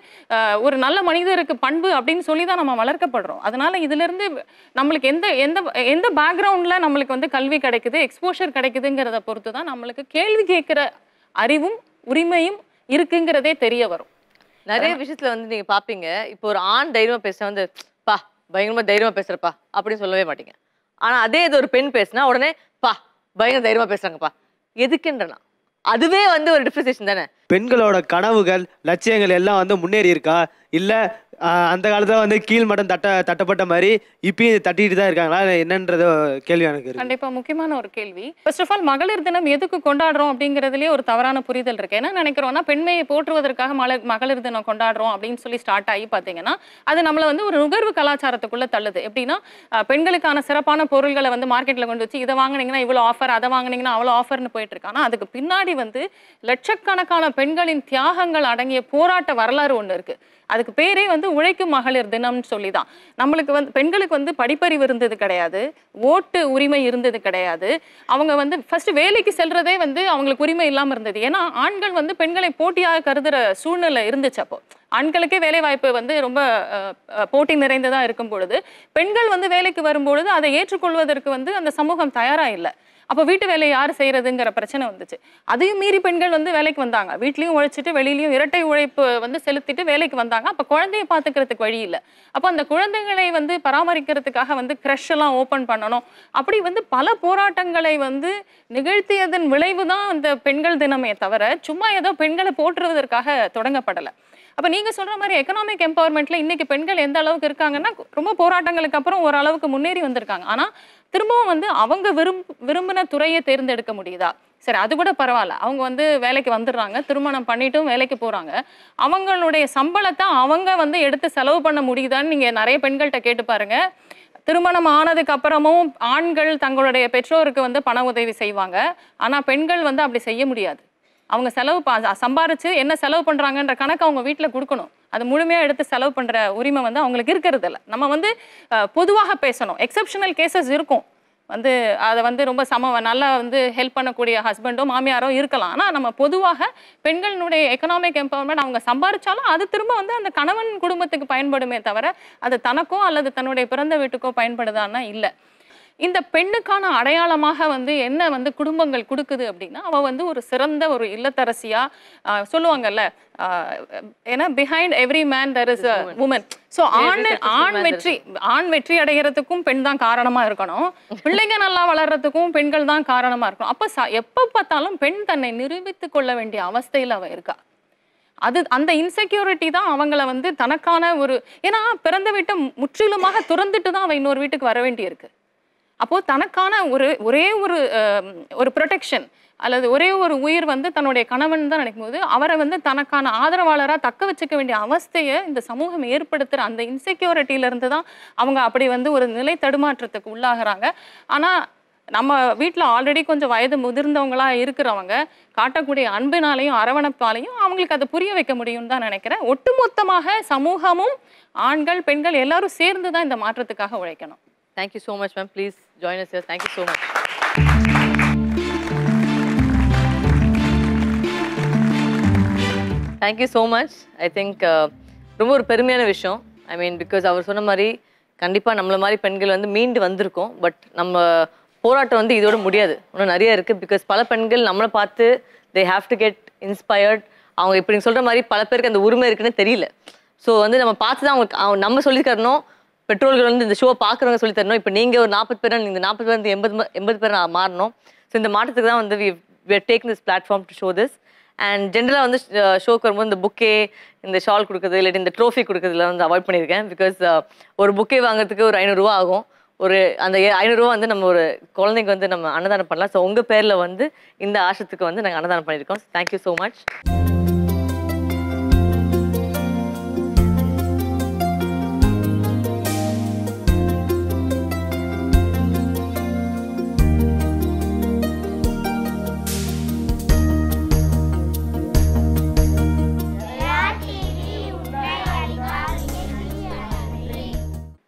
ஒரு நல்ல மனிதருக்கு பண்பு அப்படின்னு சொல்லி தான் நம்ம வளர்க்கப்படுறோம் அதனால் இதிலிருந்து நம்மளுக்கு எந்த எந்த எந்த பேக்ரவுண்டில் நம்மளுக்கு வந்து கல்வி கிடைக்குது எக்ஸ்போஷர் கிடைக்குதுங்கிறத பொறுத்து தான் நம்மளுக்கு கேள்வி கேட்குற அறிவும் உரிமையும் இருக்குங்கிறதே தெரிய வரும் நிறைய விஷயத்துல வந்து நீங்க பாப்பீங்க இப்போ ஒரு ஆண் தைரியமா பேச வந்து பா பயங்கரமா தைரியமா பேசுறப்பா அப்படின்னு சொல்லவே மாட்டீங்க ஆனா அதே இது ஒரு பெண் பேசினா உடனே பா பயங்கர தைரியமா பேசுறாங்கப்பா எதுக்குன்றனா அதுவே வந்து ஒரு டிஃப்ரென்சேஷன் தானே பெண்களோட கனவுகள் லட்சியங்கள் எல்லாம் வந்து முன்னேறி இருக்கா இல்ல அந்த காலத்துல வந்து கீழ் மட்டம் தட்ட தட்டப்பட்ட மாதிரி இப்பயும் தட்டிட்டு தான் இருக்காங்களா என்னன்றது கேள்வி எனக்கு கண்டிப்பா முக்கியமான ஒரு கேள்வி ஃபர்ஸ்ட் ஆஃப் ஆல் மகளிர் தினம் எதுக்கு கொண்டாடுறோம் அப்படிங்கிறதுலேயே ஒரு தவறான புரிதல் இருக்கு என்ன நினைக்கிறோம்னா பெண்மையை போற்றுவதற்காக மலர் மகளிர் தினம் கொண்டாடுறோம் அப்படின்னு சொல்லி ஸ்டார்ட் ஆகி பாத்தீங்கன்னா அது நம்மள வந்து ஒரு நுகர்வு கலாச்சாரத்துக்குள்ள தள்ளுது எப்படின்னா பெண்களுக்கான சிறப்பான பொருள்களை வந்து மார்க்கெட்ல கொண்டு வச்சு இதை வாங்கினீங்கன்னா இவ்வளவு ஆஃபர் அதை வாங்கினீங்கன்னா அவ்வளோ ஆஃபர்னு போயிட்டு இருக்கு அதுக்கு பின்னாடி வந்து லட்சக்கணக்கான பெண்களின் தியாகங்கள் அடங்கிய போராட்ட வரலாறு ஒன்று இருக்கு அதுக்கு பேரே வந்து உழைக்கும் மகளிர் தினம்னு சொல்லி தான் நம்மளுக்கு வந்து பெண்களுக்கு வந்து படிப்பறிவு இருந்தது கிடையாது ஓட்டு உரிமை இருந்தது கிடையாது அவங்க வந்து ஃபர்ஸ்ட் வேலைக்கு செல்றதே வந்து அவங்களுக்கு உரிமை இல்லாமல் இருந்தது ஏன்னா ஆண்கள் வந்து பெண்களை போட்டியாக கருதுற சூழ்நிலை இருந்துச்சு அப்போ ஆண்களுக்கே வேலை வாய்ப்பு வந்து ரொம்ப போட்டி நிறைந்ததாக இருக்கும் பொழுது பெண்கள் வந்து வேலைக்கு வரும்பொழுது அதை ஏற்றுக்கொள்வதற்கு வந்து அந்த சமூகம் தயாராக இல்லை அப்போ வீட்டு வேலையை யார் செய்யறதுங்கிற பிரச்சனை வந்துச்சு அதையும் மீறி பெண்கள் வந்து வேலைக்கு வந்தாங்க வீட்லையும் உழைச்சிட்டு வெளியிலையும் இரட்டை உழைப்பு வந்து செலுத்திட்டு வேலைக்கு வந்தாங்க அப்போ குழந்தைய பார்த்துக்கிறதுக்கு வழி இல்லை அப்போ அந்த குழந்தைகளை வந்து பராமரிக்கிறதுக்காக வந்து க்ரஷ் எல்லாம் ஓப்பன் பண்ணணும் அப்படி வந்து பல போராட்டங்களை வந்து நிகழ்த்தியதன் விளைவு தான் அந்த பெண்கள் தினமே தவிர சும்மா ஏதோ பெண்களை போற்றுவதற்காக தொடங்கப்படலை அப்போ நீங்கள் சொல்கிற மாதிரி எக்கனாமிக் எம்பவர்மெண்ட்டில் இன்றைக்கி பெண்கள் எந்த அளவுக்கு இருக்காங்கன்னா ரொம்ப போராட்டங்களுக்கு அப்புறம் ஓரளவுக்கு முன்னேறி வந்திருக்காங்க ஆனால் திரும்பவும் வந்து அவங்க விரும் விரும்பின துறையை தேர்ந்தெடுக்க முடியுதா சரி அது கூட பரவாயில்ல அவங்க வந்து வேலைக்கு வந்துடுறாங்க திருமணம் பண்ணிட்டும் வேலைக்கு போகிறாங்க அவங்களுடைய சம்பளத்தை அவங்க வந்து எடுத்து செலவு பண்ண முடியுதான்னு நீங்கள் நிறைய பெண்கள்கிட்ட கேட்டு பாருங்க திருமணம் ஆனதுக்கு அப்புறமும் ஆண்கள் தங்களுடைய பெற்றோருக்கு வந்து பண உதவி செய்வாங்க ஆனால் பெண்கள் வந்து அப்படி செய்ய முடியாது அவங்க செலவு சம்பாரிச்சு என்ன செலவு பண்ணுறாங்கன்ற கணக்கு அவங்க வீட்டில் கொடுக்கணும் அது முழுமையாக எடுத்து செலவு பண்ணுற உரிமை வந்து அவங்களுக்கு இருக்கிறது இல்லை நம்ம வந்து பொதுவாக பேசணும் எக்ஸப்ஷனல் கேசஸ் இருக்கும் வந்து அதை வந்து ரொம்ப சம நல்லா வந்து ஹெல்ப் பண்ணக்கூடிய ஹஸ்பண்டோ மாமியாரோ இருக்கலாம் ஆனால் நம்ம பொதுவாக பெண்களினுடைய எக்கனாமிக் எம்பவர்மெண்ட் அவங்க சம்பாரிச்சாலும் அது திரும்ப வந்து அந்த கணவன் குடும்பத்துக்கு பயன்படுமே தவிர அது தனக்கோ அல்லது தன்னுடைய பிறந்த வீட்டுக்கோ பயன்படுதான்னா இல்லை இந்த பெண்ணுக்கான அடையாளமாக வந்து என்ன வந்து குடும்பங்கள் கொடுக்குது அப்படின்னா அவ வந்து ஒரு சிறந்த ஒரு இல்லத்தரசியாக சொல்லுவாங்கல்ல ஏன்னா behind every man there is a woman so ஆண் ஆண் வெற்றி ஆண் வெற்றி அடைகிறதுக்கும் பெண் தான் காரணமா இருக்கணும் பிள்ளைங்க நல்லா வளர்றதுக்கும் பெண்கள் தான் காரணமா இருக்கணும் அப்போ எப்ப பார்த்தாலும் பெண் தன்னை நிரூபித்து கொள்ள வேண்டிய அவஸ்தையில் அவ இருக்கா அது அந்த இன்செக்யூரிட்டி தான் அவங்கள வந்து தனக்கான ஒரு ஏன்னா பிறந்த வீட்டை முற்றிலுமாக துறந்துட்டு தான் அவ இன்னொரு வீட்டுக்கு வர வேண்டியிருக்கு அப்போது தனக்கான ஒரு ஒரே ஒரு ஒரு ப்ரொடெக்ஷன் அல்லது ஒரே ஒரு உயிர் வந்து தன்னுடைய கணவன் தான் நினைக்கும் போது அவரை வந்து தனக்கான ஆதரவாளராக தக்க வச்சுக்க வேண்டிய அவஸ்தையை இந்த சமூகம் ஏற்படுத்துகிற அந்த இன்செக்யூரிட்டியிலேருந்து தான் அவங்க அப்படி வந்து ஒரு நிலை தடுமாற்றத்துக்கு உள்ளாகிறாங்க ஆனால் நம்ம வீட்டில் ஆல்ரெடி கொஞ்சம் வயது முதிர்ந்தவங்களா இருக்கிறவங்க காட்டக்கூடிய அன்பினாலையும் அரவணைப்பாலையும் அவங்களுக்கு அதை புரிய வைக்க முடியும்னு தான் நினைக்கிறேன் ஒட்டுமொத்தமாக சமூகமும் ஆண்கள் பெண்கள் எல்லாரும் சேர்ந்து தான் இந்த மாற்றத்துக்காக உழைக்கணும் Thank you so much, ma'am. Please join us here. Thank you so much. Thank you so much I think ரொம்ப ஒரு பெருமையான விஷயம் ஐ மீன் பிகாஸ் அவர் சொன்ன மாதிரி கண்டிப்பாக நம்மளை மாதிரி பெண்கள் வந்து மீண்டு வந்திருக்கோம் பட் நம்ம போராட்டம் வந்து இதோட முடியாது இன்னும் நிறைய இருக்குது பிகாஸ் பல பெண்கள் நம்மளை பார்த்து they have to get inspired அவங்க இப்படி சொல்கிற மாதிரி பல பேருக்கு அந்த உரிமை இருக்குன்னு தெரியல ஸோ வந்து நம்ம பார்த்து தான் அவங்க நம்ம சொல்லியிருக்கிறனும் பெற்றோர்கள் வந்து இந்த ஷோவை பார்க்குறவங்க சொல்லி தரணும் இப்போ நீங்கள் ஒரு நாற்பது பேர் இந்த நாற்பது பேர் எண்பது எண்பது பேர் மாறணும் ஸோ இந்த மாற்றத்துக்கு தான் வந்து we we're take this platform to show this and ஜென்ரலாக வந்து ஷோக்கு uh, வரும்போது இந்த புக்கே இந்த ஷால் கொடுக்குறது இல்லாட்டி இந்த ட்ரோஃபி கொடுக்குறதுல வந்து அவாய்ட் பண்ணியிருக்கேன் பிகாஸ் uh, ஒரு புக்கே வாங்குறதுக்கு ஒரு ஐநூறுரூவா ஆகும் ஒரு அந்த ஐநூறுரூவா வந்து நம்ம ஒரு குழந்தைக்கு வந்து நம்ம அன்னதானம் பண்ணலாம் ஸோ உங்கள் பேரில் வந்து இந்த ஆசத்துக்கு வந்து நாங்கள் அன்னதானம் பண்ணியிருக்கோம் தேங்க்யூ ஸோ மச்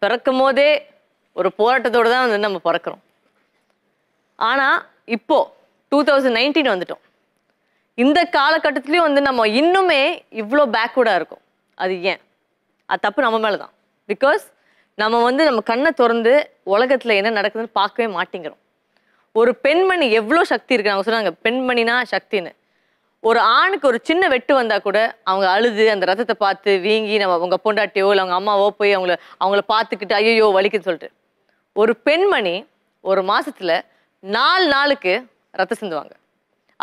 பிறக்கும் போதே ஒரு போராட்டத்தோடு தான் வந்து நம்ம பிறக்கிறோம் ஆனால் இப்போது டூ தௌசண்ட் நைன்டீன் வந்துட்டோம் இந்த காலகட்டத்துலேயும் வந்து நம்ம இன்னுமே இவ்வளோ பேக்வேர்டாக இருக்கும் அது ஏன் அது தப்பு நம்ம மேலே தான் பிகாஸ் நம்ம வந்து நம்ம கண்ணை திறந்து உலகத்தில் என்ன நடக்குதுன்னு பார்க்கவே மாட்டேங்கிறோம் ஒரு பெண்மணி எவ்வளோ சக்தி இருக்குது அவங்க சொன்னாங்க பெண்மணினா சக்தின்னு ஒரு ஆணுக்கு ஒரு சின்ன வெட்டு வந்தால் கூட அவங்க அழுது அந்த ரத்தத்தை பார்த்து வீங்கி நம்ம அவங்க பொண்டாட்டியோ இல்லை அவங்க அம்மாவோ போய் அவங்கள அவங்கள பார்த்துக்கிட்டு ஐயோ வலிக்குன்னு சொல்லிட்டு ஒரு பெண்மணி ஒரு மாதத்தில் நாலு நாளுக்கு ரத்தம் சிந்துவாங்க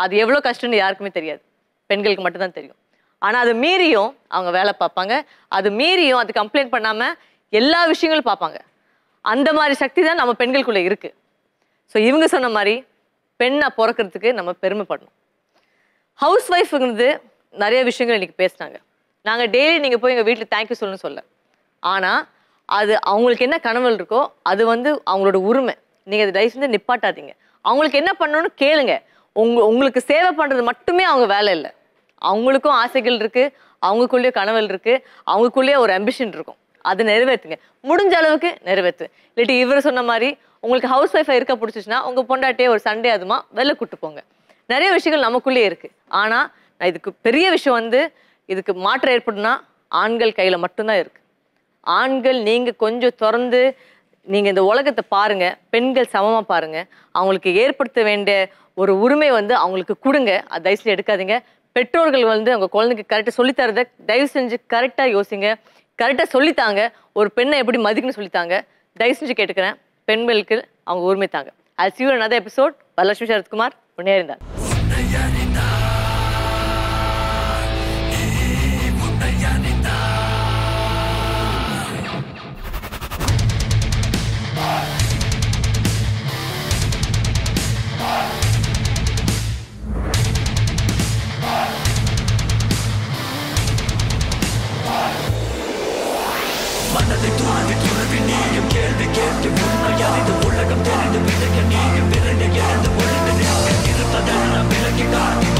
அது எவ்வளோ கஷ்டம்னு யாருக்குமே தெரியாது பெண்களுக்கு மட்டும்தான் தெரியும் ஆனால் அது மீறியும் அவங்க வேலை பார்ப்பாங்க அது மீறியும் அது கம்ப்ளைண்ட் பண்ணாமல் எல்லா விஷயங்களும் பார்ப்பாங்க அந்த மாதிரி சக்தி தான் நம்ம பெண்களுக்குள்ளே இருக்குது ஸோ இவங்க சொன்ன மாதிரி பெண்ணை பிறக்கிறதுக்கு நம்ம பெருமைப்படணும் ஹவுஸ் ஒய்ஃபுங்கிறது நிறைய விஷயங்கள் இன்றைக்கி பேசினாங்க நாங்கள் டெய்லி நீங்கள் போய் எங்கள் வீட்டில் தேங்க்யூ சொல்லணும் சொல்ல ஆனால் அது அவங்களுக்கு என்ன கனவல் இருக்கோ அது வந்து அவங்களோட உரிமை நீங்கள் அது தயவு செஞ்சு நிப்பாட்டாதீங்க அவங்களுக்கு என்ன பண்ணணும்னு கேளுங்க உங்க உங்களுக்கு சேவை பண்ணுறது மட்டுமே அவங்க வேலை இல்லை அவங்களுக்கும் ஆசைகள் இருக்குது அவங்களுக்குள்ளேயே கனவல் இருக்குது அவங்களுக்குள்ளேயே ஒரு அம்பிஷன் இருக்கும் அதை நிறைவேற்றுங்க முடிஞ்ச அளவுக்கு நிறைவேற்று இல்லாட்டி இவர் சொன்ன மாதிரி உங்களுக்கு ஹவுஸ் ஒய்ஃபாக இருக்க பிடிச்சிச்சுன்னா உங்கள் பொண்டாட்டியே ஒரு சண்டே அதுமா வெளில கூட்டு போங்க நிறைய விஷயங்கள் நமக்குள்ளேயே இருக்குது ஆனால் நான் இதுக்கு பெரிய விஷயம் வந்து இதுக்கு மாற்றம் ஏற்படுனா ஆண்கள் கையில் மட்டும்தான் இருக்குது ஆண்கள் நீங்கள் கொஞ்சம் திறந்து நீங்கள் இந்த உலகத்தை பாருங்கள் பெண்கள் சமமாக பாருங்கள் அவங்களுக்கு ஏற்படுத்த வேண்டிய ஒரு உரிமை வந்து அவங்களுக்கு கொடுங்க அது தயவுசெய்து எடுக்காதீங்க பெற்றோர்கள் வந்து அவங்க குழந்தைக்கு கரெக்டாக சொல்லித்தரத தயவு செஞ்சு கரெக்டாக யோசிங்க கரெக்டாக சொல்லித்தாங்க ஒரு பெண்ணை எப்படி மதிக்கணும்னு சொல்லித்தாங்க தயவு செஞ்சு கேட்டுக்கிறேன் பெண்களுக்கு அவங்க உரிமை தாங்க அது சிவன் அதே எபிசோட் வரலட்சுமி சரத்குமார் முன்னேறிந்தார் Not